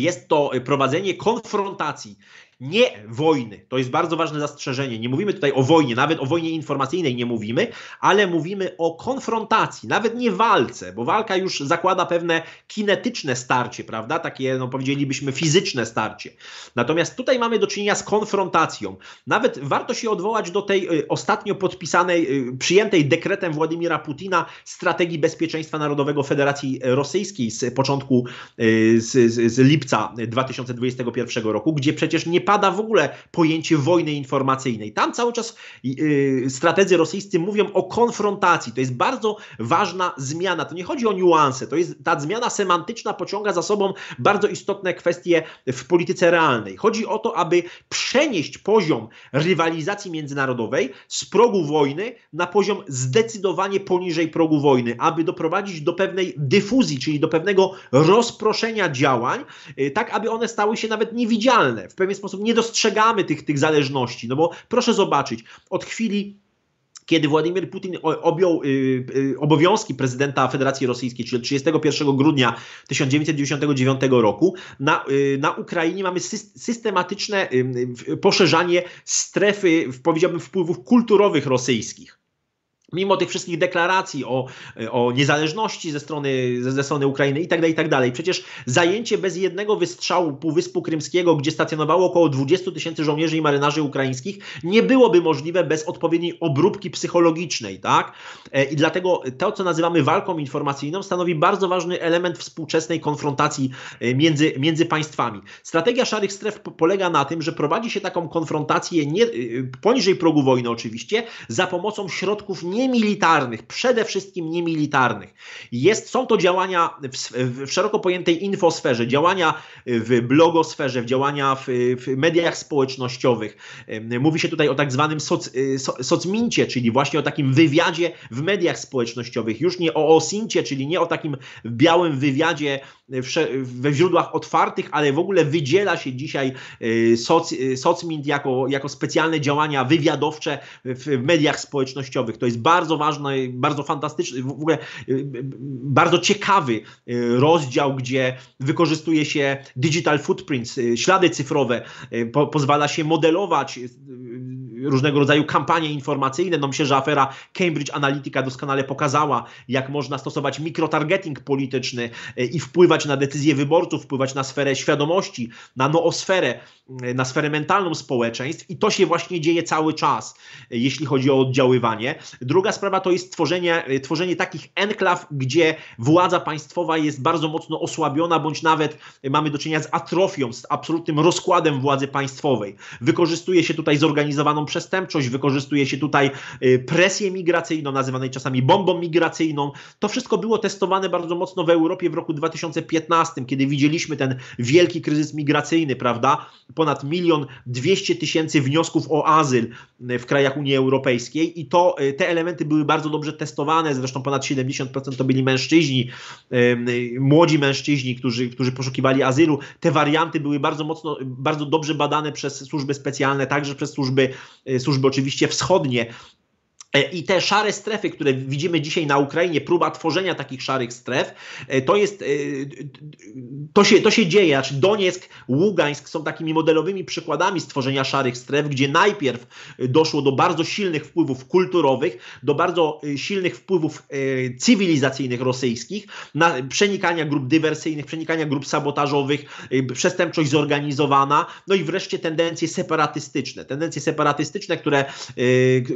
jest to prowadzenie konfrontacji nie wojny. To jest bardzo ważne zastrzeżenie. Nie mówimy tutaj o wojnie, nawet o wojnie informacyjnej nie mówimy, ale mówimy o konfrontacji, nawet nie walce, bo walka już zakłada pewne kinetyczne starcie, prawda? Takie, no powiedzielibyśmy, fizyczne starcie. Natomiast tutaj mamy do czynienia z konfrontacją. Nawet warto się odwołać do tej y, ostatnio podpisanej, y, przyjętej dekretem Władimira Putina strategii bezpieczeństwa narodowego Federacji Rosyjskiej z początku, y, z, z, z lipca 2021 roku, gdzie przecież nie pada w ogóle pojęcie wojny informacyjnej. Tam cały czas yy, strategzy rosyjscy mówią o konfrontacji. To jest bardzo ważna zmiana. To nie chodzi o niuanse. To jest ta zmiana semantyczna pociąga za sobą bardzo istotne kwestie w polityce realnej. Chodzi o to, aby przenieść poziom rywalizacji międzynarodowej z progu wojny na poziom zdecydowanie poniżej progu wojny, aby doprowadzić do pewnej dyfuzji, czyli do pewnego rozproszenia działań, y, tak aby one stały się nawet niewidzialne, w pewien sposób sposób nie dostrzegamy tych, tych zależności. No bo proszę zobaczyć, od chwili kiedy Władimir Putin objął y, y, obowiązki prezydenta Federacji Rosyjskiej, czyli 31 grudnia 1999 roku, na, y, na Ukrainie mamy systematyczne poszerzanie strefy, powiedziałbym, wpływów kulturowych rosyjskich mimo tych wszystkich deklaracji o, o niezależności ze strony, ze, ze strony Ukrainy i tak dalej, i tak dalej. Przecież zajęcie bez jednego wystrzału Półwyspu Krymskiego, gdzie stacjonowało około 20 tysięcy żołnierzy i marynarzy ukraińskich, nie byłoby możliwe bez odpowiedniej obróbki psychologicznej, tak? E, I dlatego to, co nazywamy walką informacyjną, stanowi bardzo ważny element współczesnej konfrontacji e, między, między państwami. Strategia szarych stref polega na tym, że prowadzi się taką konfrontację nie, e, poniżej progu wojny oczywiście, za pomocą środków nie niemilitarnych, przede wszystkim niemilitarnych. Jest, są to działania w, w szeroko pojętej infosferze, działania w blogosferze, w działania w, w, mediach społecznościowych. Mówi się tutaj o tak zwanym soc, y, so, socmincie, czyli właśnie o takim wywiadzie w mediach społecznościowych, już nie o osincie, czyli nie o takim białym wywiadzie we źródłach otwartych, ale w ogóle wydziela się dzisiaj y, soc, y, socmint jako, jako specjalne działania wywiadowcze w mediach społecznościowych. To jest bardzo bardzo ważny, bardzo fantastyczny, w ogóle y, bardzo ciekawy y, rozdział, gdzie wykorzystuje się digital footprints, y, ślady cyfrowe, po, pozwala się modelować różnego rodzaju kampanie informacyjne. No myślę, że afera Cambridge Analytica doskonale pokazała, jak można stosować mikrotargeting polityczny e, i wpływać na decyzje wyborców, wpływać na sferę świadomości, na noosferę, e, na sferę mentalną społeczeństw i to się właśnie dzieje cały czas, e, jeśli chodzi o oddziaływanie. Druga sprawa to jest tworzenie, tworzenie takich enklaw, gdzie władza państwowa jest bardzo mocno osłabiona, bądź nawet mamy do czynienia z atrofią, z absolutnym rozkładem władzy państwowej. Wykorzystuje się tutaj zorganizowaną przestępczość, wykorzystuje się tutaj y, presję migracyjną, nazywanej czasami bombą migracyjną. To wszystko było testowane bardzo mocno w Europie w roku 2015, kiedy widzieliśmy ten wielki kryzys migracyjny, prawda? Ponad milion dwieście tysięcy wniosków o azyl y, w krajach Unii Europejskiej i to y, te elementy były bardzo dobrze testowane, zresztą ponad 70% to byli mężczyźni, młodzi mężczyźni, którzy, którzy poszukiwali azylu. Te warianty były bardzo mocno, bardzo dobrze badane przez służby specjalne, także przez służby Y, służby oczywiście wschodnie E, I te szare strefy, które widzimy dzisiaj na Ukrainie, próba tworzenia takich szarych stref, e, to jest, e, to się, to się dzieje. Znaczy Donieck, Ługańsk są takimi modelowymi przykładami stworzenia szarych stref, gdzie najpierw doszło do bardzo silnych wpływów kulturowych, do bardzo silnych wpływów cywilizacyjnych rosyjskich, na przenikania grup dywersyjnych, przenikania grup sabotażowych, przestępczość zorganizowana, no i wreszcie tendencje separatystyczne. Tendencje separatystyczne, które,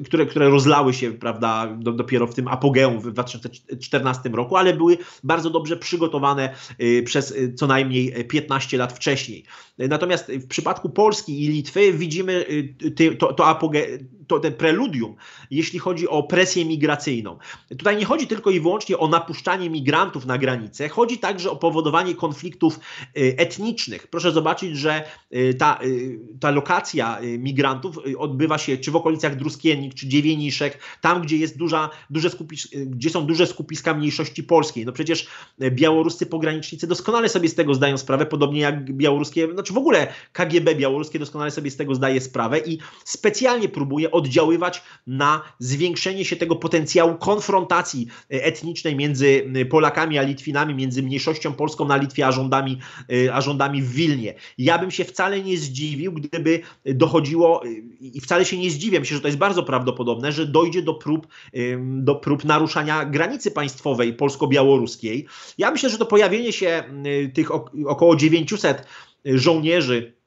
które, które rozlały rozwijały się, prawda, do, dopiero w tym apogeum w 2014 roku, ale były bardzo dobrze przygotowane y, przez y, co najmniej 15 y, lat wcześniej. Natomiast w przypadku Polski i Litwy widzimy to, to apogeum to, ten preludium, jeśli chodzi o presję migracyjną. Tutaj nie chodzi tylko i wyłącznie o napuszczanie migrantów na granicę, chodzi także o powodowanie konfliktów y, etnicznych. Proszę zobaczyć, że y, ta, y, ta lokacja migrantów odbywa się czy w okolicach Druskiennik, czy Dziewieniszek, tam gdzie, jest duża, duże skupis, gdzie są duże skupiska mniejszości polskiej. No przecież białoruscy pogranicznicy doskonale sobie z tego zdają sprawę, podobnie jak białoruskie, znaczy w ogóle KGB białoruskie doskonale sobie z tego zdaje sprawę i specjalnie próbuje oddziaływać na zwiększenie się tego potencjału konfrontacji e, etnicznej między Polakami a Litwinami, między mniejszością polską na Litwie a rządami, e, a rządami w Wilnie. Ja bym się wcale nie zdziwił, gdyby dochodziło, e, i wcale się nie zdziwiam się, że to jest bardzo prawdopodobne, że dojdzie do prób, do prób naruszania granicy państwowej polsko-białoruskiej. Ja myślę, że to pojawienie się tych około 900 żołnierzy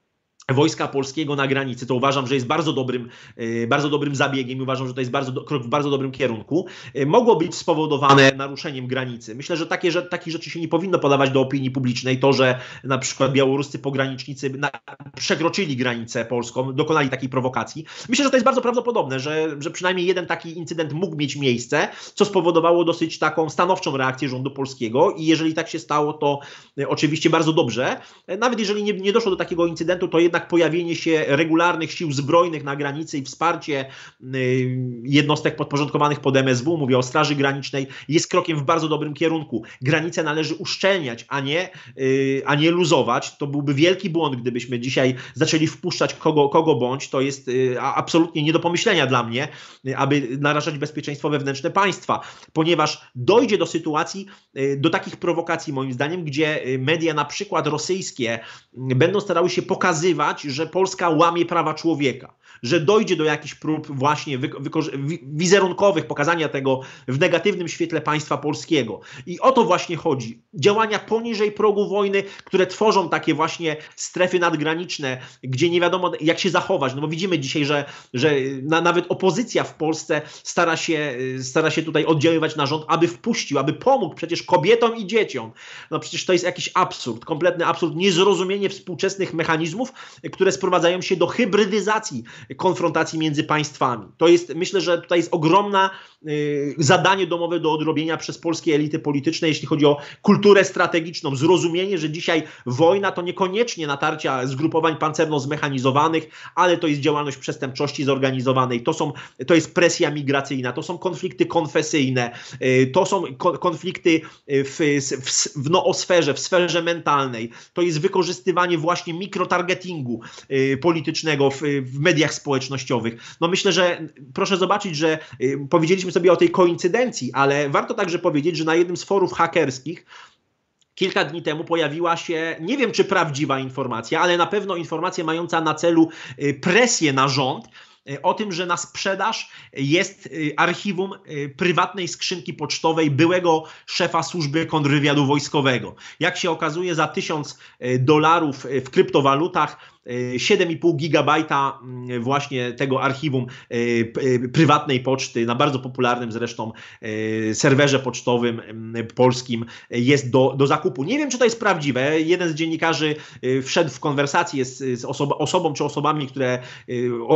Wojska Polskiego na granicy, to uważam, że jest bardzo dobrym, e, bardzo dobrym zabiegiem i uważam, że to jest bardzo krok w bardzo dobrym kierunku. E, mogło być spowodowane naruszeniem granicy. Myślę, że takie, że takich rzeczy się nie powinno podawać do opinii publicznej. To, że na przykład białoruscy pogranicznicy na, przekroczyli granicę polską, dokonali takiej prowokacji. Myślę, że to jest bardzo prawdopodobne, że, że przynajmniej jeden taki incydent mógł mieć miejsce, co spowodowało dosyć taką stanowczą reakcję rządu polskiego i jeżeli tak się stało, to e, oczywiście bardzo dobrze. Nawet jeżeli nie, nie doszło do takiego incydentu, to jednak jednak pojawienie się regularnych sił zbrojnych na granicy i wsparcie y, jednostek podporządkowanych pod MSW, mówię o Straży Granicznej, jest krokiem w bardzo dobrym kierunku. Granice należy uszczelniać, a nie, y, a nie luzować. To byłby wielki błąd, gdybyśmy dzisiaj zaczęli wpuszczać kogo, kogo bądź. To jest y, absolutnie nie do pomyślenia dla mnie, aby narażać bezpieczeństwo wewnętrzne państwa, ponieważ dojdzie do sytuacji, do takich prowokacji, moim zdaniem, gdzie media, na przykład rosyjskie, będą starały się pokazywać, że Polska łamie prawa człowieka że dojdzie do jakichś prób właśnie wizerunkowych, pokazania tego w negatywnym świetle państwa polskiego. I o to właśnie chodzi. Działania poniżej progu wojny, które tworzą takie właśnie strefy nadgraniczne, gdzie nie wiadomo jak się zachować, no bo widzimy dzisiaj, że, że na, nawet opozycja w Polsce stara się, stara się tutaj oddziaływać na rząd, aby wpuścił, aby pomógł przecież kobietom i dzieciom. No przecież to jest jakiś absurd, kompletny absurd, niezrozumienie współczesnych mechanizmów, które sprowadzają się do hybrydyzacji konfrontacji między państwami. To jest, myślę, że tutaj jest ogromne y, zadanie domowe do odrobienia przez polskie elity polityczne, jeśli chodzi o kulturę strategiczną, zrozumienie, że dzisiaj wojna to niekoniecznie natarcia zgrupowań pancerno-zmechanizowanych, ale to jest działalność przestępczości zorganizowanej, to, są, to jest presja migracyjna, to są konflikty konfesyjne, y, to są konflikty y, w, w, w noosferze, w sferze mentalnej, to jest wykorzystywanie właśnie mikrotargetingu politycznego w, w mediach społecznych, społecznościowych. No myślę, że proszę zobaczyć, że y, powiedzieliśmy sobie o tej koincydencji, ale warto także powiedzieć, że na jednym z forów hakerskich Kilka dni temu pojawiła się, nie wiem czy prawdziwa informacja, ale na pewno informacja mająca na celu y, presję na rząd, y, o tym, że na sprzedaż jest archiwum prywatnej skrzynki pocztowej byłego szefa służby kontrwywiadu wojskowego. Jak się okazuje, za tysiąc dolarów w kryptowalutach 7,5 e, gigabajta mm, właśnie tego archiwum e, e, prywatnej poczty na bardzo popularnym zresztą serwerze pocztowym mm, polskim jest do, do zakupu. Nie wiem, czy to jest prawdziwe. Jeden z dziennikarzy wszedł w konwersację z, z osoba, osobą czy osobami, które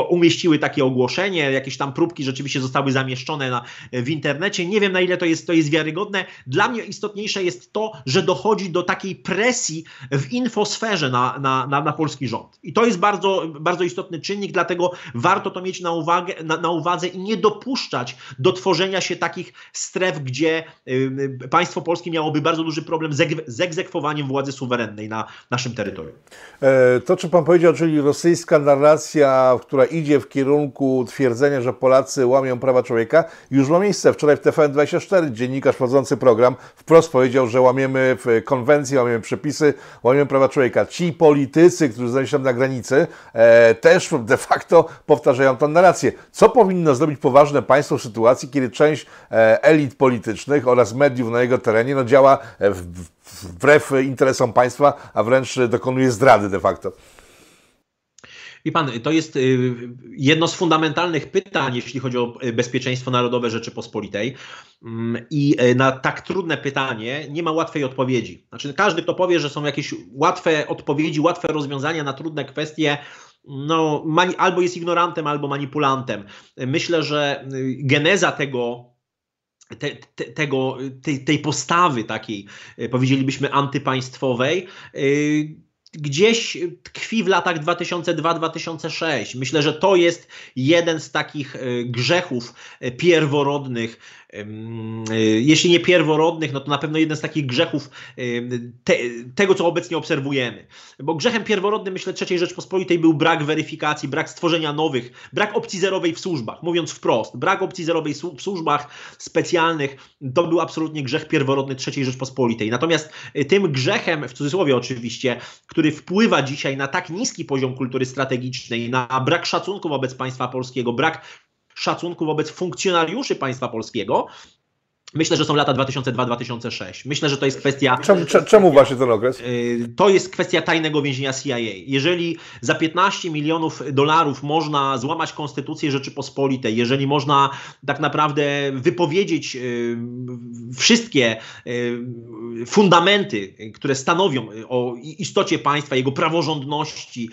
umieściły takie ogłoszenie. Jakieś tam próbki rzeczywiście zostały zamieszczone na, w internecie. Nie wiem, na ile to jest, to jest wiarygodne. Dla mnie istotniejsze jest to, że dochodzi do takiej presji w infosferze na, na, na, na polski rząd. I to jest bardzo, bardzo istotny czynnik, dlatego warto to mieć na, uwagę, na, na uwadze i nie dopuszczać do tworzenia się takich stref, gdzie y, państwo polskie miałoby bardzo duży problem z, z egzekwowaniem władzy suwerennej na naszym terytorium. E, to, co pan powiedział, czyli rosyjska narracja, która idzie w kierunku twierdzenia, że Polacy łamią prawa człowieka, już ma miejsce. Wczoraj w TVN24 dziennikarz prowadzący program wprost powiedział, że łamiemy konwencję, łamiemy przepisy, łamiemy prawa człowieka. Ci politycy, którzy znaleźli się na granicy, e, też de facto powtarzają tę narrację. Co powinno zrobić poważne państwo w sytuacji, kiedy część e, elit politycznych oraz mediów na jego terenie no, działa e, w, wbrew interesom państwa, a wręcz dokonuje zdrady de facto? Wie pan, to jest y, jedno z fundamentalnych pytań, jeśli chodzi o y, bezpieczeństwo narodowe Rzeczypospolitej. Mm, I y, na tak trudne pytanie nie ma łatwej odpowiedzi. Znaczy, każdy, kto powie, że są jakieś łatwe odpowiedzi, łatwe rozwiązania na trudne kwestie, no, albo jest ignorantem, albo manipulantem. Myślę, że geneza tego te, te, tego, tej, tej postawy takiej, powiedzielibyśmy, antypaństwowej, gdzieś tkwi w latach 2002-2006. Myślę, że to jest jeden z takich y, grzechów y, pierworodnych Y, jeśli nie pierworodnych, no to na pewno jeden z takich grzechów te, tego, co obecnie obserwujemy. Bo grzechem pierworodnym, myślę, III Rzeczpospolitej był brak weryfikacji, brak stworzenia nowych, brak opcji zerowej w służbach, mówiąc wprost, brak opcji zerowej w służbach specjalnych, to był absolutnie grzech pierworodny III Rzeczpospolitej. Natomiast y, tym grzechem, w cudzysłowie oczywiście, który wpływa dzisiaj na tak niski poziom kultury strategicznej, na brak szacunku wobec państwa polskiego, brak szacunku wobec funkcjonariuszy państwa polskiego, Myślę, że są lata 2002-2006. Myślę, że to jest kwestia. Czemu, czemu właśnie ten okres? E, to jest kwestia tajnego więzienia CIA. Jeżeli za 15 milionów dolarów można złamać konstytucję Rzeczypospolitej, jeżeli można tak naprawdę wypowiedzieć e, wszystkie e, fundamenty, które stanowią o istocie państwa, jego praworządności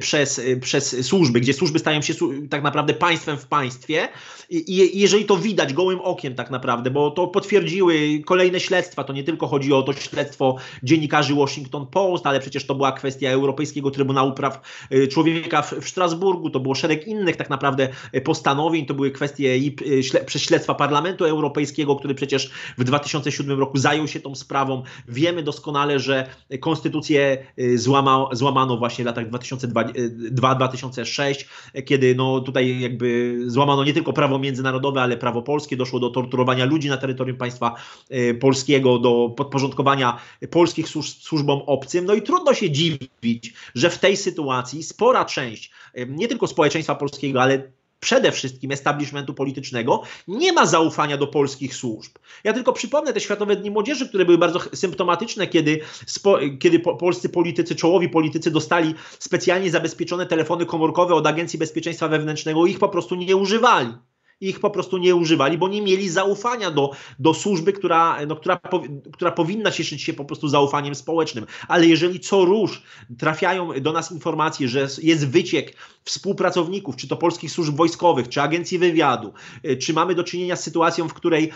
przez, przez służby, gdzie służby stają się tak naprawdę państwem w państwie, i jeżeli to widać gołym okiem, tak naprawdę, bo to potwierdziły kolejne śledztwa. To nie tylko chodzi o to śledztwo dziennikarzy Washington Post, ale przecież to była kwestia Europejskiego Trybunału Praw y, Człowieka w, w Strasburgu, to było szereg innych tak naprawdę y, postanowień, to były kwestie i y, przez śledztwa Parlamentu Europejskiego, który przecież w 2007 roku zajął się tą sprawą. Wiemy doskonale, że konstytucję złama, złamano właśnie w latach 2002-2006, kiedy no tutaj jakby złamano nie tylko prawo międzynarodowe, ale prawo polskie, doszło do torturowania ludzi na terytorium terytorium państwa y, polskiego, do podporządkowania polskich służbom obcym. No i trudno się dziwić, że w tej sytuacji spora część y, nie tylko społeczeństwa polskiego, ale przede wszystkim establishmentu politycznego, nie ma zaufania do polskich służb. Ja tylko przypomnę te Światowe Dni Młodzieży, które były bardzo symptomatyczne, kiedy, spo, kiedy po, polscy politycy, czołowi politycy dostali specjalnie zabezpieczone telefony komórkowe od Agencji Bezpieczeństwa Wewnętrznego i ich po prostu nie używali ich po prostu nie używali, bo nie mieli zaufania do, do służby, która, no, która, która powinna cieszyć się po prostu zaufaniem społecznym. Ale jeżeli co rusz trafiają do nas informacje, że jest wyciek współpracowników, czy to polskich służb wojskowych, czy agencji wywiadu, y, czy mamy do czynienia z sytuacją, w której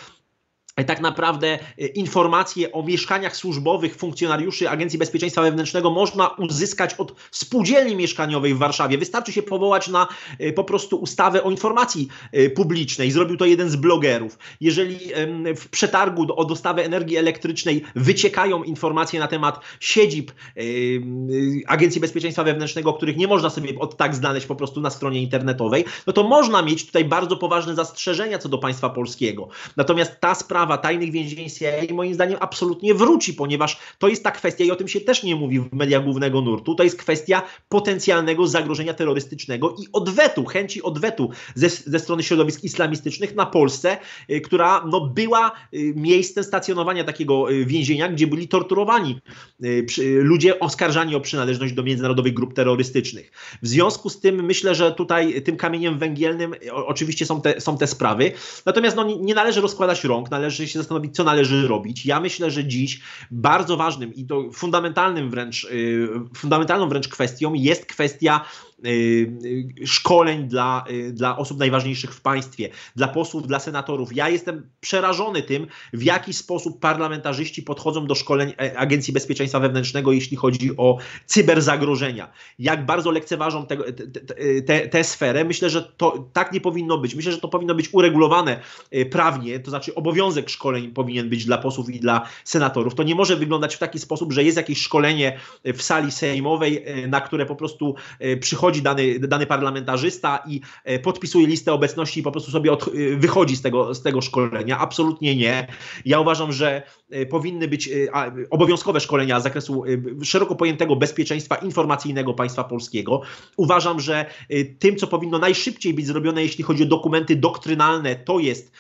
E, tak naprawdę e, informacje o mieszkaniach służbowych funkcjonariuszy Agencji Bezpieczeństwa Wewnętrznego można uzyskać od spółdzielni mieszkaniowej w Warszawie. Wystarczy się powołać na e, po prostu ustawę o informacji publicznej. Zrobił to jeden z blogerów. Jeżeli w przetargu o dostawę energii elektrycznej wyciekają informacje na temat siedzib Agencji Bezpieczeństwa Wewnętrznego, których nie można sobie od tak znaleźć po prostu na stronie internetowej, no to można mieć tutaj bardzo poważne zastrzeżenia co do państwa polskiego. Natomiast ta sprawa sprawa tajnych więzień CIA moim zdaniem absolutnie wróci, ponieważ to jest ta kwestia i o tym się też nie mówi w mediach głównego nurtu, to jest kwestia potencjalnego zagrożenia terrorystycznego i odwetu, chęci odwetu ze, ze strony środowisk islamistycznych na Polsce, y, która no, była y, miejscem stacjonowania takiego y, więzienia, gdzie byli torturowani ludzie oskarżani o przynależność do międzynarodowych grup terrorystycznych. W związku z tym myślę, że tutaj tym kamieniem węgielnym oczywiście są te, są te sprawy, natomiast no, nie należy rozkładać rąk, należy zaczęli się zastanowić, co należy robić. Ja myślę, że dziś bardzo ważnym i to fundamentalnym wręcz, y, fundamentalną wręcz kwestią jest kwestia Y, y, szkoleń dla, y, dla osób najważniejszych w państwie, dla posłów, dla senatorów. Ja jestem przerażony tym, w jaki sposób parlamentarzyści podchodzą do szkoleń e, Agencji Bezpieczeństwa Wewnętrznego, jeśli chodzi o cyberzagrożenia. Jak bardzo lekceważą tę te, te, te, sferę. Myślę, że to tak nie powinno być. Myślę, że to powinno być uregulowane e, prawnie, to znaczy obowiązek szkoleń powinien być dla posłów i dla senatorów. To nie może wyglądać w taki sposób, że jest jakieś szkolenie e, w sali sejmowej, na które po prostu przychodzi wchodzi dany, dany parlamentarzysta i e, podpisuje listę obecności i po prostu sobie od, e, wychodzi z tego, z tego szkolenia. Absolutnie nie. Ja uważam, że e, powinny być obowiązkowe szkolenia z zakresu szeroko pojętego bezpieczeństwa informacyjnego państwa polskiego. Uważam, że tym, co powinno najszybciej być zrobione, jeśli chodzi o dokumenty doktrynalne, to jest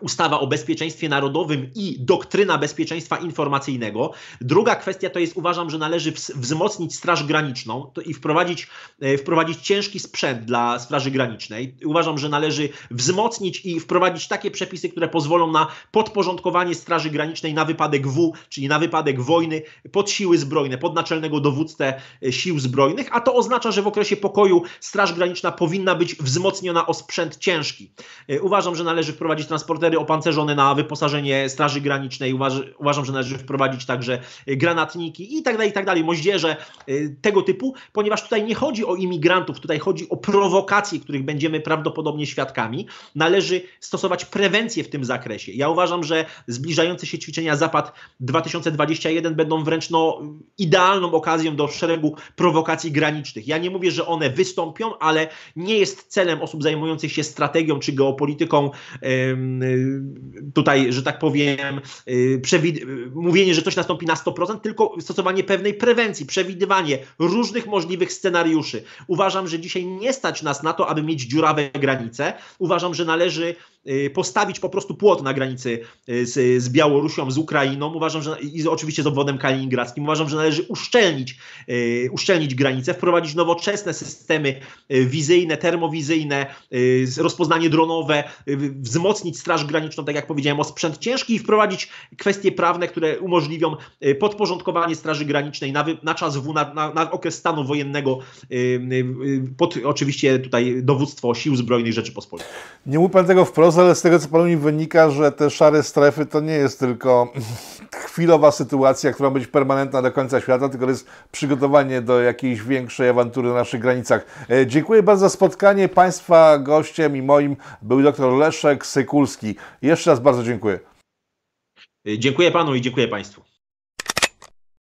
ustawa o bezpieczeństwie narodowym i doktryna bezpieczeństwa informacyjnego. Druga kwestia to jest, uważam, że należy wzmocnić Straż Graniczną i wprowadzić, e, wprowadzić ciężki sprzęt dla Straży Granicznej. Uważam, że należy wzmocnić i wprowadzić takie przepisy, które pozwolą na podporządkowanie Straży Granicznej na wypadek W, czyli na wypadek wojny, pod siły zbrojne, pod naczelnego dowódcę e, sił zbrojnych, a to oznacza, że w okresie pokoju Straż Graniczna powinna być wzmocniona o sprzęt ciężki. E, uważam, że należy wprowadzić transporter helikoptery opancerzone na wyposażenie Straży Granicznej. Uważ, uważam, że należy wprowadzić także granatniki i tak dalej, i tak dalej, moździerze y, tego typu, ponieważ tutaj nie chodzi o imigrantów, tutaj chodzi o prowokacje, których będziemy prawdopodobnie świadkami. Należy stosować prewencję w tym zakresie. Ja uważam, że zbliżające się ćwiczenia Zapad 2021 będą wręcz no, idealną okazją do szeregu prowokacji granicznych. Ja nie mówię, że one wystąpią, ale nie jest celem osób zajmujących się strategią czy geopolityką Y, tutaj, że tak powiem, y, mówienie, że coś nastąpi na 100%, tylko stosowanie pewnej prewencji, przewidywanie różnych możliwych scenariuszy. Uważam, że dzisiaj nie stać nas na to, aby mieć dziurawe granice. Uważam, że należy y, postawić po prostu płot na granicy z, z Białorusią, z Ukrainą. Uważam, że i oczywiście z obwodem kaliningradzkim. Uważam, że należy uszczelnić, uszczelnić granice, wprowadzić nowoczesne systemy wizyjne, termowizyjne, rozpoznanie dronowe, wzmocnić straż Straż Graniczną, tak jak powiedziałem, o sprzęt ciężki i wprowadzić kwestie prawne, które umożliwią y, podporządkowanie Straży Granicznej na, na czas W, na, na, na, okres stanu wojennego, y, y, pod oczywiście tutaj dowództwo Sił Zbrojnych Rzeczypospolitej. Nie mówi Pan tego wprost, ale z tego, co Pan mi wynika, że te szare strefy to nie jest tylko chwilowa sytuacja, która będzie permanentna do końca świata, tylko to jest przygotowanie do jakiejś większej awantury na naszych granicach. E, dziękuję bardzo za spotkanie. Państwa gościem i moim był dr Leszek Sykulski. Jeszcze raz bardzo dziękuję. E, dziękuję panu i dziękuję państwu.